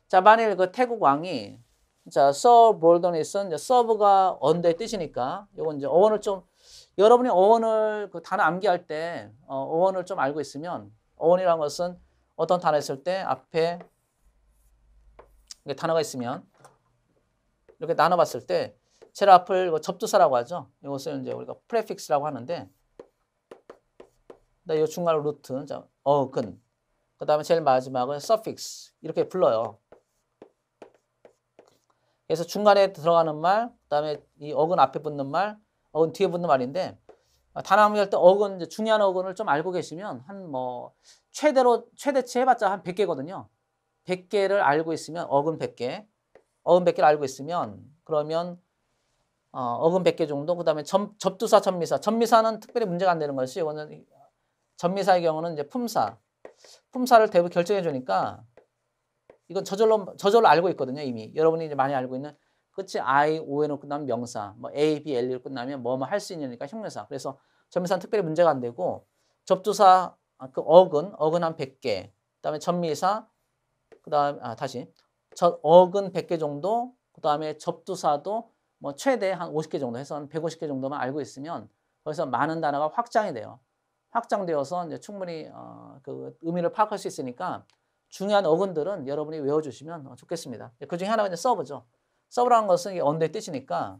자, 만일 그 태국 왕이 자, subordinate은 서브가 언더의 뜻이니까 요건 이제 어원을 좀 여러분이 어원을 그 단어 암기할 때 어, 어원을 좀 알고 있으면 어원이라는 것은 어떤 단어 있을 때 앞에 단어가 있으면 이렇게 나눠봤을 때 제일 앞을 접두사라고 하죠. 이것을 이제 우리가 프레픽스라고 하는데 이 중간으로 루트, 어근, 그 다음에 제일 마지막은 서픽스 이렇게 불러요. 그래서 중간에 들어가는 말, 그 다음에 이 어근 앞에 붙는 말, 어근 뒤에 붙는 말인데 아, 단아무 할때 어근 중요한 어근을 좀 알고 계시면 한 뭐 최대로 최대치 해봤자 한 100개거든요. 100개를 알고 있으면 어근 100개, 어근 100개를 알고 있으면 그러면 어, 어근 100개 정도, 그 다음에 접두사, 접미사접미사는 특별히 문제가 안 되는 것이, 이거는 접미사의 경우는 이제 품사. 품사를 대부 결정해 주니까 이건 저절로, 저절로 알고 있거든요, 이미. 여러분이 이제 많이 알고 있는 끝이 I, O로 끝나면 명사, 뭐 A, B, L로 끝나면 뭐 뭐 할 수 있으니까 형용사. 그래서 전미산 특별히 문제가 안 되고 접두사 아, 그 어근 어근 한 100개 그다음에 전미사 그다음 아 다시 저 어근 100개 정도 그다음에 접두사도 뭐 최대 한 50개 정도 해서 한 150개 정도만 알고 있으면 거기서 많은 단어가 확장이 돼요. 확장되어서 이제 충분히 어, 그 의미를 파악할 수 있으니까 중요한 어근들은 여러분이 외워주시면 좋겠습니다. 그 중에 하나가 이제 서브죠. 서브라는 것은 언더의 뜻이니까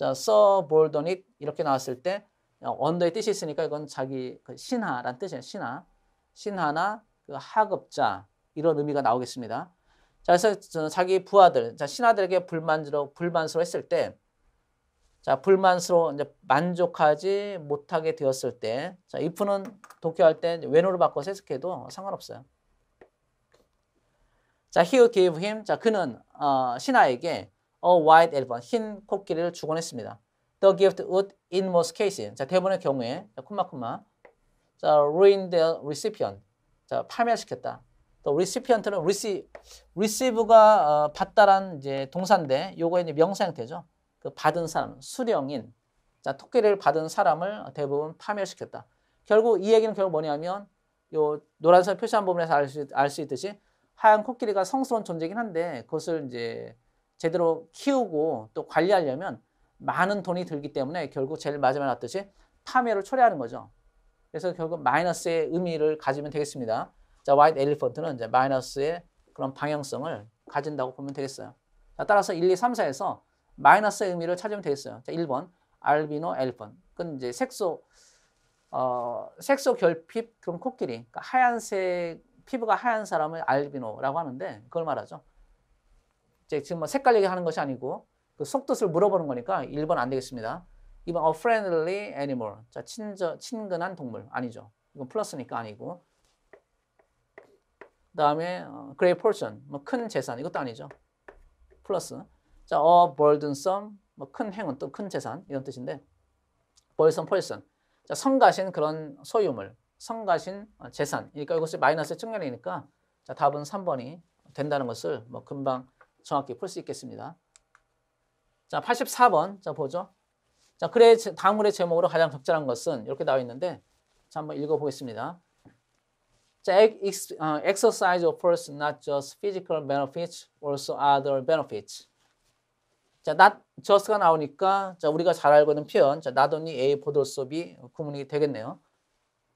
자, 서 볼더닉 이렇게 나왔을 때 언더의 뜻이 있으니까 이건 자기 그 신하란 뜻이에요. 신하. 신하나 그 하급자 이런 의미가 나오겠습니다. 자, 그래서 자기 부하들, 자, 신하들에게 불만스러 불만스러했을 때 자, 불만스러워 이제 만족하지 못하게 되었을 때 자, if는 독해할 때 외노로 바꿔서 해석해도 상관없어요. 자, he gave him 자, 그는 어, 신하에게 a wide elephant, 흰 코끼리를 주곤 했습니다. The gift would in most cases, 자 대부분의 경우에 자, 콤마 콤마 자 ruin the recipient, 자 파멸시켰다. 또 recipient는 receive, receive가 어, 받다란 이제 동사인데 요거 이제 명사 형태죠. 그 받은 사람, 수령인, 자 토끼를 받은 사람을 대부분 파멸시켰다. 결국 이 얘기는 결국 뭐냐면 요 노란색 표시한 부분에서 알 수 알 수 있듯이 하얀 코끼리가 성스러운 존재긴 한데 그것을 이제 제대로 키우고 또 관리하려면 많은 돈이 들기 때문에 결국 제일 마지막에 놨듯이 파멸을 초래하는 거죠. 그래서 결국 마이너스의 의미를 가지면 되겠습니다. 자, 와이드 엘리펀트는 이제 마이너스의 그런 방향성을 가진다고 보면 되겠어요. 자, 따라서 1, 2, 3, 4에서 마이너스의 의미를 찾으면 되겠어요. 자, 1번 알비노 엘펀. 리 그건 이제 색소 어, 색소 결핍 그런 코끼리. 그러니까 하얀색 피부가 하얀 사람을 알비노라고 하는데 그걸 말하죠. 이제 지금 뭐 색깔 얘기하는 것이 아니고 그 속뜻을 물어보는 거니까 1번 안 되겠습니다. 2번 a friendly animal. 자, 친저, 친근한 동물. 아니죠. 이건 플러스니까 아니고. 그 다음에 어, great f o r t u n 뭐큰 재산. 이것도 아니죠. 플러스. 자, a burdensome. 뭐큰 행운 또 큰 재산. 이런 뜻인데. burdensome person. 자, 성가신 그런 소유물. 성가신 어, 재산. 그러니까 이것이 마이너스 의 측면이니까 자, 답은 3번이 된다는 것을 뭐 금방 정확히 풀 수 있겠습니다. 자, 84번. 자, 보죠. 자, 글의 다음 글의 제목으로 가장 적절한 것은 이렇게 나와 있는데 자, 한번 읽어 보겠습니다. 자, 어, exercise offers not just physical benefits, also other benefits. 자, not just가 나오니까 자, 우리가 잘 알고 있는 표현, 자, not only a 보더스 b 구문이 되겠네요.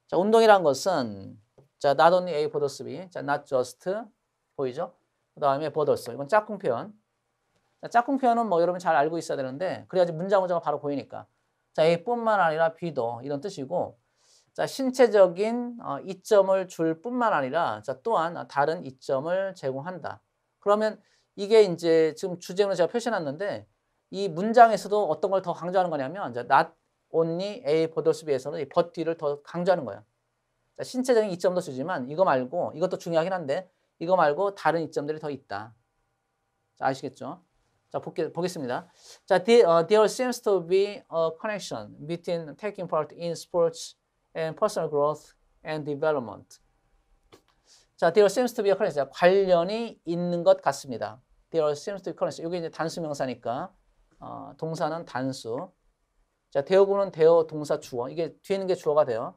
자, 운동이란 것은 자, not only a 보더스 b, 자, not just 보이죠? 그 다음에 버더스. 이건 짝꿍표현. 짝꿍표현은 뭐 여러분 잘 알고 있어야 되는데 그래야지 문장 문장 바로 보이니까. 자, A뿐만 아니라 B도 이런 뜻이고 자, 신체적인 어, 이점을 줄 뿐만 아니라 자, 또한 다른 이점을 제공한다. 그러면 이게 이제 지금 주제로 제가 표시해놨는데 이 문장에서도 어떤 걸 더 강조하는 거냐면 자, not only A 버더스 B에서는 이 버티를 더 강조하는 거예요. 자, 신체적인 이점도 주지만 이거 말고 이것도 중요하긴 한데 이거 말고 다른 이점들이 더 있다. 자, 아시겠죠? 자, 볼게, 보겠습니다. 자, the, uh, there seems to be a connection between taking part in sports and personal growth and development. 자, there seems to be a connection. 관련이 있는 것 같습니다. There seems to be connection. 이게 이제 단수 명사니까 어, 동사는 단수. 자, 대어구는 대어 동사 주어. 이게 뒤에 있는 게 주어가 돼요.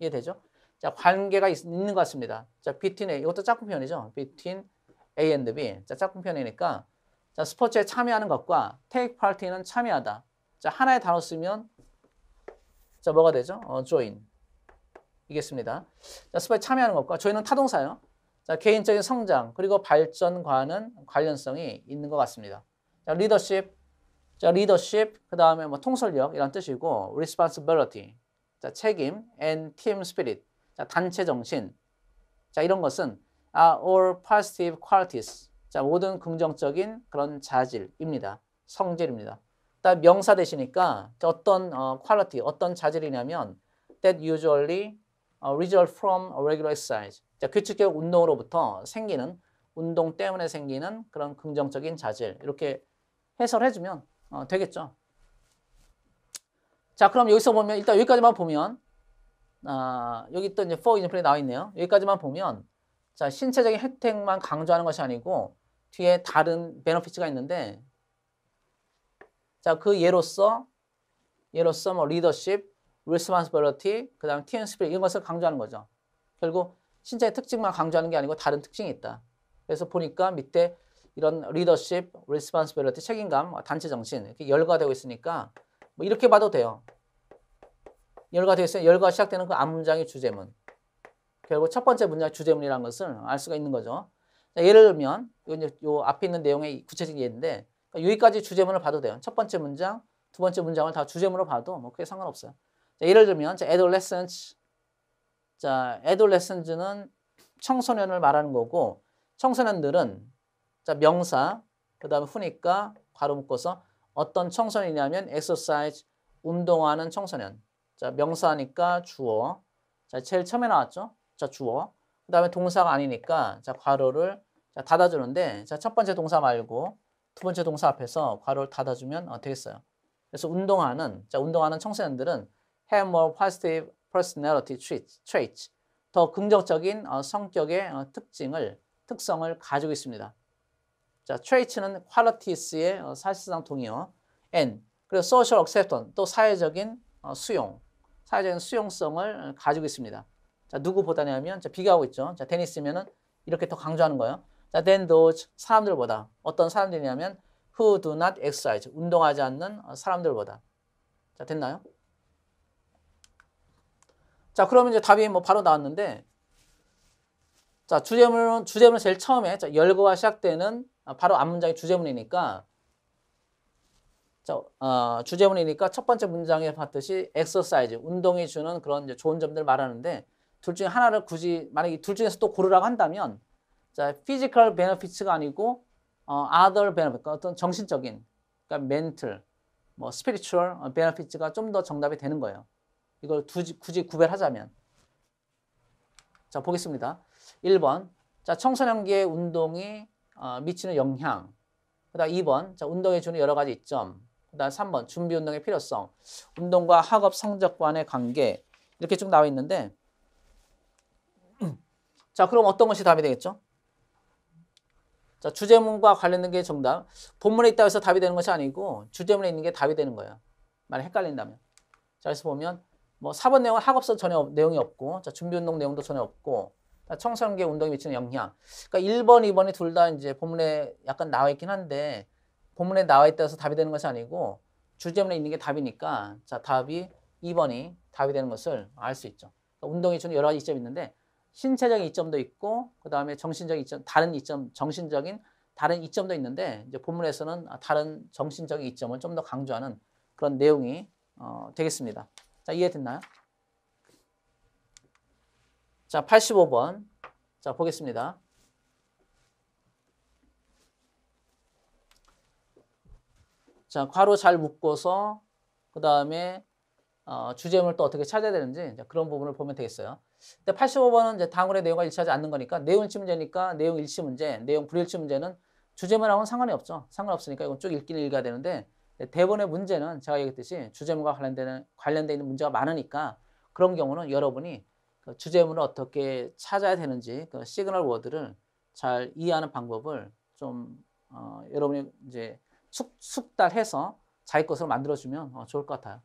이해되죠? 자, 관계가 있, 는것 같습니다. 자, between A, 이것도 짝꿍 표현이죠. between A and B. 자, 짝꿍 표현이니까 자, 스포츠에 참여하는 것과 take part i 은 참여하다. 자, 하나의 단어 쓰면 자, 뭐가 되죠? 어, join. 이겠습니다. 자, 스포츠에 참여하는 것과 저희는 타동사요 자, 개인적인 성장 그리고 발전과는 관련성이 있는 것 같습니다. 자, 리더십, 자, 리더십, 그 다음에 뭐 통솔력 이런 뜻이고, responsibility, 자, 책임, and team spirit. 자, 단체 정신. 자, 이런 것은 a 아, all positive qualities. 자, 모든 긍정적인 그런 자질입니다. 성질입니다. 딱 명사 되시니까 어떤 어, quality, 어떤 자질이냐면 that usually 어, result from regular exercise. 자, 규칙적 운동으로부터 생기는 운동 때문에 생기는 그런 긍정적인 자질 이렇게 해설해주면 어, 되겠죠. 자, 그럼 여기서 보면 일단 여기까지만 보면 아, 여기 또 이제 for example 나와 있네요. 여기까지만 보면 자, 신체적인 혜택만 강조하는 것이 아니고 뒤에 다른 베너피츠가 있는데 자, 그 예로서 예로서 뭐 리더십, r 스 s p o n 티 그다음 team s 이런 것을 강조하는 거죠. 결국 신체의 특징만 강조하는 게 아니고 다른 특징이 있다. 그래서 보니까 밑에 이런 리더십, r 스 s p o n 티 책임감, 단체 정신 이렇게 열거되고 가 있으니까 뭐 이렇게 봐도 돼요. 열과 되겠어요? 열과 시작되는 그 앞문장이 주제문. 결국 첫 번째 문장이 주제문이라는 것을 알 수가 있는 거죠. 자, 예를 들면 요, 이요 앞에 있는 내용의 구체적인 예인데 그러니까 여기까지 주제문을 봐도 돼요. 첫 번째 문장, 두 번째 문장을 다 주제문으로 봐도 뭐 크게 상관없어요. 자, 예를 들면 자, adolescence. 자, adolescence는 청소년을 말하는 거고 청소년들은 자, 명사, 그 다음에 후니까 괄호 묶어서 어떤 청소년이냐면 exercise, 운동하는 청소년. 자, 명사니까 주어. 자, 제일 처음에 나왔죠? 자, 주어. 그 다음에 동사가 아니니까 자, 괄호를 자, 닫아주는데 자, 첫 번째 동사 말고 두 번째 동사 앞에서 괄호를 닫아주면 어, 되겠어요. 그래서 운동하는 자, 운동하는 청소년들은 have more positive personality traits, 더 긍정적인 어, 성격의 어, 특징을 특성을 가지고 있습니다. 자, traits는 qualities의 어, 사실상 동의어, and 그리고 social acceptance 또 사회적인 어, 수용 사회적인 수용성을 가지고 있습니다. 자, 누구보다냐면 자, 비교하고 있죠. 자, 데니스면은 이렇게 더 강조하는 거예요. 자, then those 사람들보다 어떤 사람들이냐면 who do not exercise 운동하지 않는 사람들보다 자, 됐나요? 자, 그러면 이제 답이 뭐 바로 나왔는데 자, 주제문은 주제문은 제일 처음에 자, 열거와 시작되는 바로 앞 문장이 주제문이니까 어, 주제문이니까 첫 번째 문장에 봤듯이 엑서사이즈, 운동이 주는 그런 이제 좋은 점들 을 말하는데 둘 중에 하나를 굳이 만약에 둘 중에서 또 고르라고 한다면 자, 피지컬 베너피츠가 아니고 어, other benefit, 그러니까 어떤 정신적인, 그러니까 멘틀, 뭐 스피리추얼 베네피츠가 좀 더 정답이 되는 거예요. 이걸 두 굳이 구별하자면. 자, 보겠습니다. 1번. 자, 청소년기의 운동이 어, 미치는 영향. 그다음 2번. 자, 운동에 주는 여러 가지 이점. 그다음 3번 준비 운동의 필요성, 운동과 학업 성적 간의 관계 이렇게 쭉 나와 있는데 자 그럼 어떤 것이 답이 되겠죠? 자 주제문과 관련된 게 정답. 본문에 있다고 해서 답이 되는 것이 아니고 주제문에 있는 게 답이 되는 거예요. 만약 헷갈린다면. 자 그래서 보면 뭐 4번 내용은 학업서 전혀 내용이 없고 자 준비 운동 내용도 전혀 없고 청소년기의 운동에 미치는 영향. 그러니까 1번, 2번이 둘 다 이제 본문에 약간 나와 있긴 한데 본문에 나와 있다서 답이 되는 것이 아니고 주제문에 있는 게 답이니까 자 답이 2번이 답이 되는 것을 알 수 있죠. 그러니까 운동이 주는 여러 가지 이점이 있는데 신체적인 이점도 있고 그 다음에 정신적인 이점, 다른 이점, 정신적인 다른 이점도 있는데 이제 본문에서는 아, 다른 정신적인 이점을 좀 더 강조하는 그런 내용이 어, 되겠습니다. 자 이해됐나요? 자 85번 자 보겠습니다. 자, 괄호 잘 묶어서 그 다음에 어, 주제문을 또 어떻게 찾아야 되는지 그런 부분을 보면 되겠어요. 근데 85번은 이제 단울의 내용과 일치하지 않는 거니까 내용 일치 문제니까 내용 일치 문제, 내용 불일치 문제는 주제문하고는 상관이 없죠. 상관없으니까 이건 쭉 읽기는 읽어야 되는데 대본의 문제는 제가 얘기했듯이 주제문과 관련되는 관련돼 있는 문제가 많으니까 그런 경우는 여러분이 그 주제문을 어떻게 찾아야 되는지 그 시그널 워드를 잘 이해하는 방법을 좀 어, 여러분이 이제 숙, 숙달해서 자기 것으로 만들어주면 어, 좋을 것 같아요.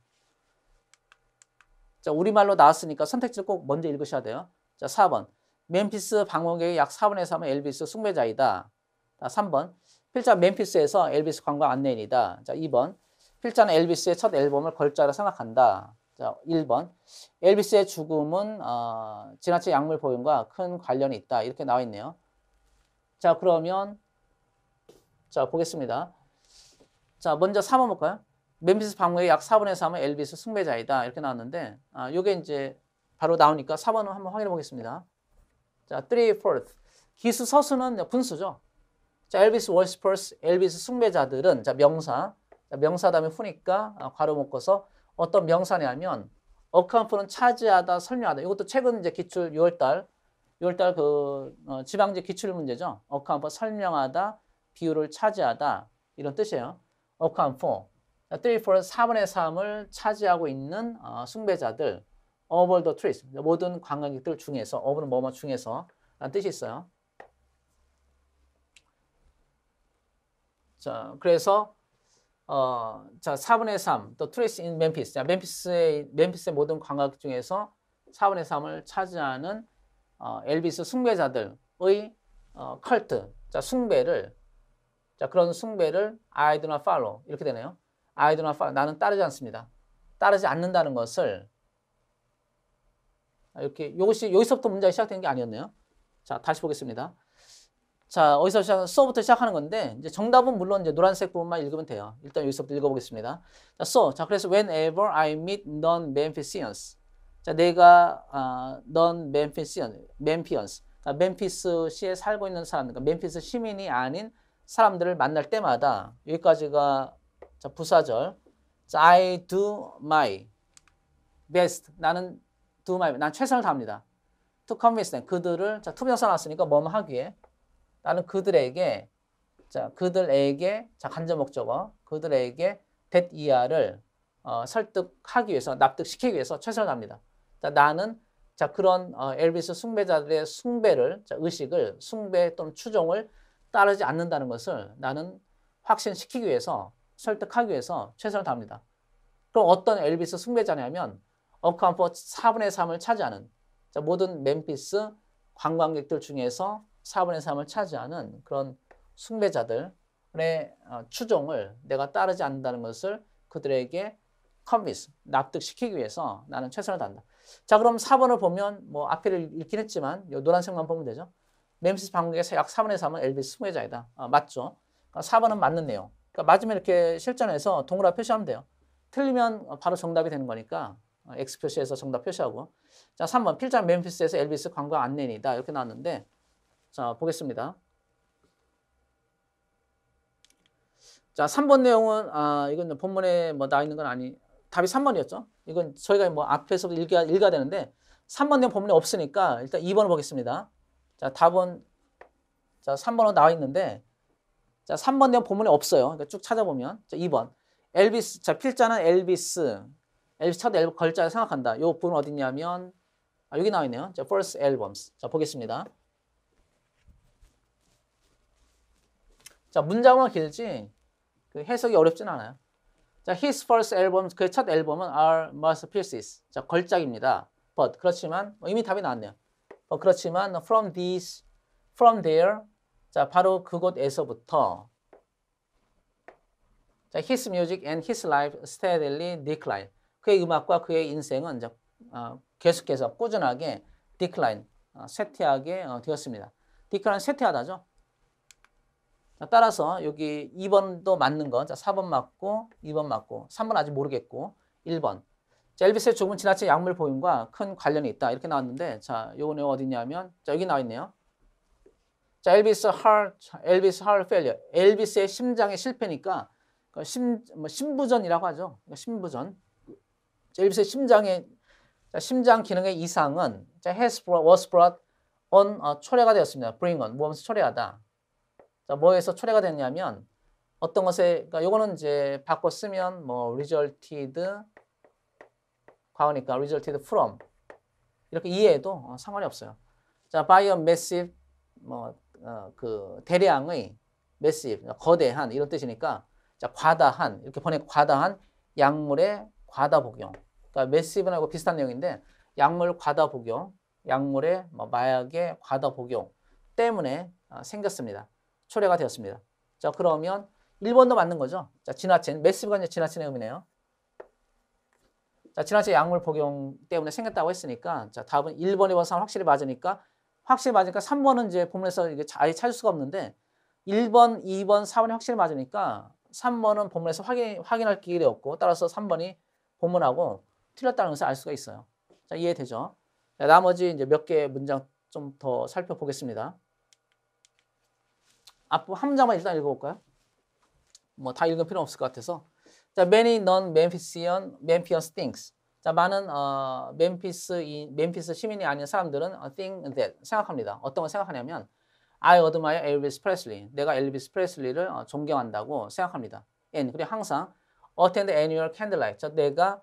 자, 우리말로 나왔으니까 선택지를 꼭 먼저 읽으셔야 돼요. 자, 4번. 멤피스 방문객이 약 4분에서 하 엘비스 숭배자이다. 자, 3번. 필자 멤피스에서 엘비스 관광 안내인이다. 자, 2번. 필자는 엘비스의 첫 앨범을 걸자로 생각한다. 자, 1번. 엘비스의 죽음은 어, 지나친 약물 복용과 큰 관련이 있다. 이렇게 나와 있네요. 자, 그러면 자, 보겠습니다. 자, 먼저 3번 볼까요? 멤피스 방문의약 4분의 3은 엘비스 승배자이다. 이렇게 나왔는데, 아, 요게 이제 바로 나오니까 4번 을 한번 확인해 보겠습니다. 자, 3 fourth. 기수 서수는 분수죠. 자, 엘비스 월스퍼스, 엘비스 숭배자들은 자, 명사. 자, 명사 다음에 후니까 아, 괄호 묶어서 어떤 명사냐면 어카운트는 차지하다, 설명하다. 이것도 최근 이제 기출 6월 달 6월 달그 어, 지방제 기출 문제죠. 어카운트 설명하다, 비율을 차지하다 이런 뜻이에요. a c c 3, 4, 4분의 3을 차지하고 있는 어, 숭배자들 of all the t r i s s 모든 관광객들 중에서 of는 뭐뭐 중에서 라는 뜻이 있어요. 자, 그래서 어, 자, 4분의 3, the t r i s s in Memphis. 자, 멤피스의 멤피스의 모든 관광객 중에서 4분의 3을 차지하는 어, 엘비스 숭배자들의 어, 컬트, 자, 숭배를 자, 그런 숭배를 I do not follow. 이렇게 되네요. I do not follow. 나는 따르지 않습니다. 따르지 않는다는 것을 아, 이렇게 이것이 여기서부터 문제가 시작된 게 아니었네요. 자, 다시 보겠습니다. 자, 어디서 시작, s 부터 시작하는 건데, 이제 정답은 물론 이제 노란색 부분만 읽으면 돼요. 일단 여기서부터 읽어보겠습니다. 자, so. 자, 그래서 whenever I meet non-Memphisians. 자, 내가, 아, non-Memphisian, Memphisians. 자, 그러니까 멤피스시에 살고 있는 사람, 그러니까 멤피스 시민이 아닌 사람들을 만날 때마다 여기까지가 자, 부사절. I do my best. 나는 do my 난 최선을 다합니다. To convince them. 그들을 자, 투명사 나왔으니까 뭐뭐 하기에 나는 그들에게 자, 그들에게 자, 간접 목적어. 그들에게 that 이하를 어, 설득하기 위해서 납득시키기 위해서 최선을 다합니다. 자, 나는 자, 그런 어, 엘비스 숭배자들의 숭배를 자, 의식을 숭배 또는 추종을 따르지 않는다는 것을 나는 확신시키기 위해서 설득하기 위해서 최선을 다합니다. 그럼 어떤 엘비스 숭배자냐면 업카운퍼 4분의 3을 차지하는 모든 멤피스 관광객들 중에서 4분의 3을 차지하는 그런 숭배자들의 어, 추종을 내가 따르지 않는다는 것을 그들에게 컨비스, 납득시키기 위해서 나는 최선을 다한다. 자, 그럼 4번을 보면 뭐 앞에를 읽긴 했지만 요 노란색만 보면 되죠. 멤피스 방문에서약 4분의 3은 엘비스 후회자이다 아, 맞죠? 4번은 아, 맞는 내용. 그러니까 맞으면 이렇게 실전에서 동그라 표시하면 돼요. 틀리면 바로 정답이 되는 거니까 아, X 표시해서 정답 표시하고 자 3번 필자 멤피스에서 엘비스 관광 안내인다 이렇게 나왔는데 자 보겠습니다. 자 3번 내용은 아 이건 본문에 뭐나 있는 건 아니 답이 3번이었죠. 이건 저희가 뭐 앞에서 읽가 읽어야 되는데 3번 내용 본문에 없으니까 일단 2번을 보겠습니다. 자, 답은 자, 3번으로 나와 있는데 자, 3번 내용 본문에 없어요. 그러니까 쭉 찾아보면 자, 2번. 엘비스 자, 필자는 엘비스. 엘비스 쳐도 엘비 걸자를 생각한다. 요 부분 어디냐면 아, 여기 나와 있네요. 자, first albums. 자, 보겠습니다. 자, 문장은 길지 그 해석이 어렵진 않아요. 자, his first album, 그의 첫 앨범은 are masterpieces. 자, 걸작입니다. but 그렇지만 뭐 이미 답이 나왔네요. 뭐 그렇지만 from this, from there 자 바로 그곳에서부터 자 his music and his life steadily decline 그의 음악과 그의 인생은 이제, 어, 계속해서 꾸준하게 decline 어, 쇠퇴하게 어, 되었습니다. decline 쇠퇴하다죠. 따라서 여기 2번도 맞는 건 4번 맞고 2번 맞고 3번 아직 모르겠고 1번 자, 엘비스의 죽은 지나친 약물 보임과큰 관련이 있다. 이렇게 나왔는데, 자, 요거는 어디냐면, 자, 여기 나와 있네요. 자, 엘비스 할, 엘비스 할 페일리어. 엘비스의 심장의 실패니까, 그 심, 뭐, 심부전이라고 하죠. 그러니까 심부전. 자, 엘비스의 심장의, 자, 심장 기능의 이상은, 자, has brought, was brought on, 어, 초래가 되었습니다. bring on, 뭐하면 초래하다. 자, 뭐에서 초래가 됐냐면, 어떤 것에, 그러니까 요거는 이제 바꿔 쓰면, 뭐, resulted, 과거니까 resulted from 이렇게 이해해도 어, 상관이 없어요. 자, by a massive 뭐그 어, 그 대량의 massive 그러니까 거대한 이런 뜻이니까 자, 과다한 이렇게 번역 과다한 약물의 과다 복용. 그러니까 massive하고 비슷한 내용인데 약물 과다 복용, 약물의 뭐 마약의 과다 복용 때문에 어, 생겼습니다. 초래가 되었습니다. 자, 그러면 1번도 맞는 거죠. 자, 지나친, 매스브가 이제 지나친 의미네요. 자, 지난주에 약물 복용 때문에 생겼다고 했으니까 자, 답은 1번2번 3번 확실히 맞으니까 확실히 맞으니까 3번은 이제 본문에서 이게 아예 찾을 수가 없는데 1번, 2번, 4번이 확실히 맞으니까 3번은 본문에서 확인, 확인할 길이 없고 따라서 3번이 본문하고 틀렸다는 것을 알 수가 있어요. 자, 이해되죠? 자, 나머지 이제 몇 개의 문장 좀 더 살펴보겠습니다. 앞부 한 문장만 일단 읽어볼까요? 뭐 다 읽을 필요는 없을 것 같아서 자, many non-Memphisian Memphian thinks. 자, 많은 어, 멤피스 이 멤피스 시민이 아닌 사람들은 어, think that 생각합니다. 어떤 걸 생각하냐면 I admire Elvis Presley. 내가 엘비스 프레슬리를 어, 존경한다고 생각합니다. and 그리고 항상 attend annual candlelight. 자, 내가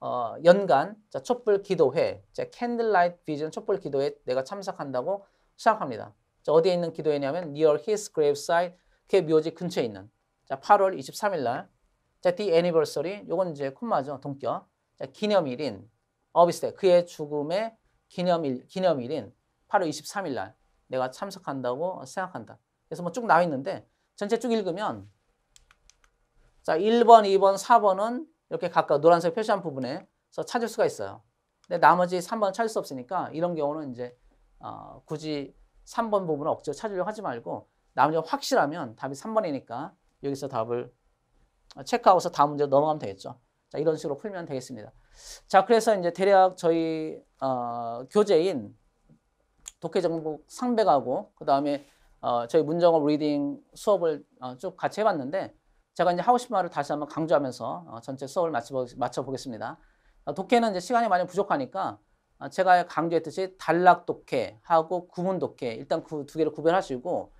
어, 연간 자, 촛불 기도회, 자, candlelight vision 촛불 기도회 내가 참석한다고 생각합니다. 자, 어디에 있는 기도회냐면 near his graveside 그 묘지 근처에 있는 자, 8월 23일 날 자, the anniversary, 요건 이제 콤마죠, 동격. 자, 기념일인 어비스 때 그의 죽음의 기념일, 기념일인 8월 23일 날 내가 참석한다고 생각한다. 그래서 뭐 쭉 나와 있는데 전체 쭉 읽으면 자, 1번, 2번, 4번은 이렇게 각각 노란색 표시한 부분에서 찾을 수가 있어요. 근데 나머지 3번 찾을 수 없으니까 이런 경우는 이제 어, 굳이 3번 부분을 억지로 찾으려고 하지 말고 나머지 확실하면 답이 3번이니까 여기서 답을 체크하고서 다음 문제로 넘어가면 되겠죠. 자, 이런 식으로 풀면 되겠습니다. 자, 그래서 이제 대략 저희 어, 교재인 독해정국 상백하고 그 다음에 어, 저희 문정업 리딩 수업을 어, 쭉 같이 해봤는데 제가 이제 하고 싶은 말을 다시 한번 강조하면서 어, 전체 수업을 마쳐보겠습니다. 어, 독해는 이제 시간이 많이 부족하니까 어, 제가 강조했듯이 단락 독해하고 구문 독해 일단 그 두 개를 구별하시고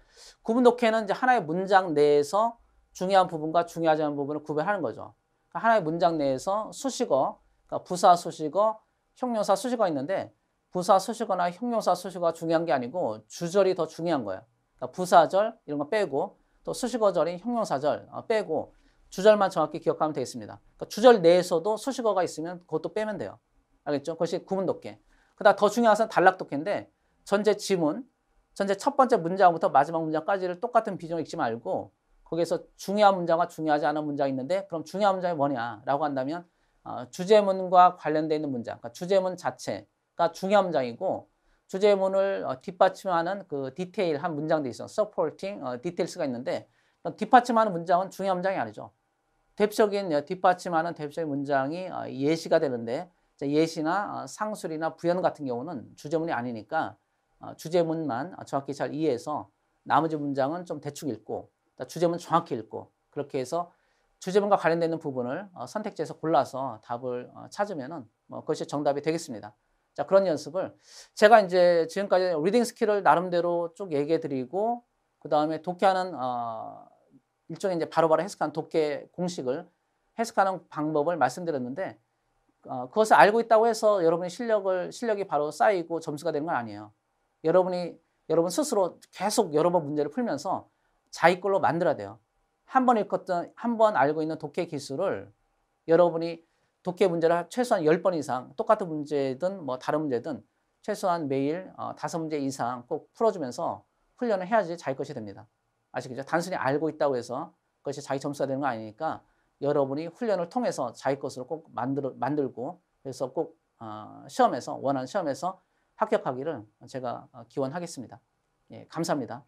구문 독해는 이제 하나의 문장 내에서 중요한 부분과 중요하지 않은 부분을 구별하는 거죠. 그러니까 하나의 문장 내에서 수식어, 그러니까 부사 수식어, 형용사 수식어 있는데 부사 수식어나 형용사 수식어가 중요한 게 아니고 주절이 더 중요한 거예요. 그러니까 부사절 이런 거 빼고 또 수식어절인 형용사절 어, 빼고 주절만 정확히 기억하면 되겠습니다. 그러니까 주절 내에서도 수식어가 있으면 그것도 빼면 돼요. 알겠죠? 그것이 구문 독해. 그다음 더 중요한 것은 단락 독해인데 전제 지문, 전제 첫 번째 문장부터 마지막 문장까지를 똑같은 비중을 읽지 말고 거기에서 중요한 문장과 중요하지 않은 문장이 있는데 그럼 중요한 문장이 뭐냐라고 한다면 어, 주제문과 관련되어 있는 문장, 그러니까 주제문 자체가 중요한 문장이고 주제문을 어, 뒷받침하는 그 디테일한 문장도 있어. 요 서포팅 어, 디테일스가 있는데 뒷받침하는 문장은 중요한 문장이 아니죠. 대표적인 어, 뒷받침하는 대표적인 문장이 어, 예시가 되는데 예시나 어, 상술이나 부연 같은 경우는 주제문이 아니니까 어, 주제문만 정확히 잘 이해해서 나머지 문장은 좀 대충 읽고 주제문 정확히 읽고 그렇게 해서 주제문과 관련되는 부분을 어, 선택지에서 골라서 답을 어, 찾으면은 뭐 그것이 정답이 되겠습니다. 자, 그런 연습을 제가 이제 지금까지 리딩 스킬을 나름대로 쭉 얘기해 드리고 그다음에 독해하는 어 일종의 이제 바로바로 해석하는 독해 공식을 해석하는 방법을 말씀드렸는데 어 그것을 알고 있다고 해서 여러분의 실력을 실력이 바로 쌓이고 점수가 되는 건 아니에요. 여러분이 여러분 스스로 계속 여러 번 문제를 풀면서 자기 걸로 만들어야 돼요. 한 번 읽었던, 한 번 알고 있는 독해 기술을 여러분이 독해 문제를 최소한 10번 이상 똑같은 문제든 뭐 다른 문제든 최소한 매일 어, 다섯 문제 이상 꼭 풀어주면서 훈련을 해야지 자기 것이 됩니다. 아시겠죠? 단순히 알고 있다고 해서 그것이 자기 점수가 되는 거 아니니까 여러분이 훈련을 통해서 자기 것으로 꼭 만들, 만들고 그래서 꼭 어, 시험에서 원하는 시험에서 합격하기를 제가 기원하겠습니다. 예, 감사합니다.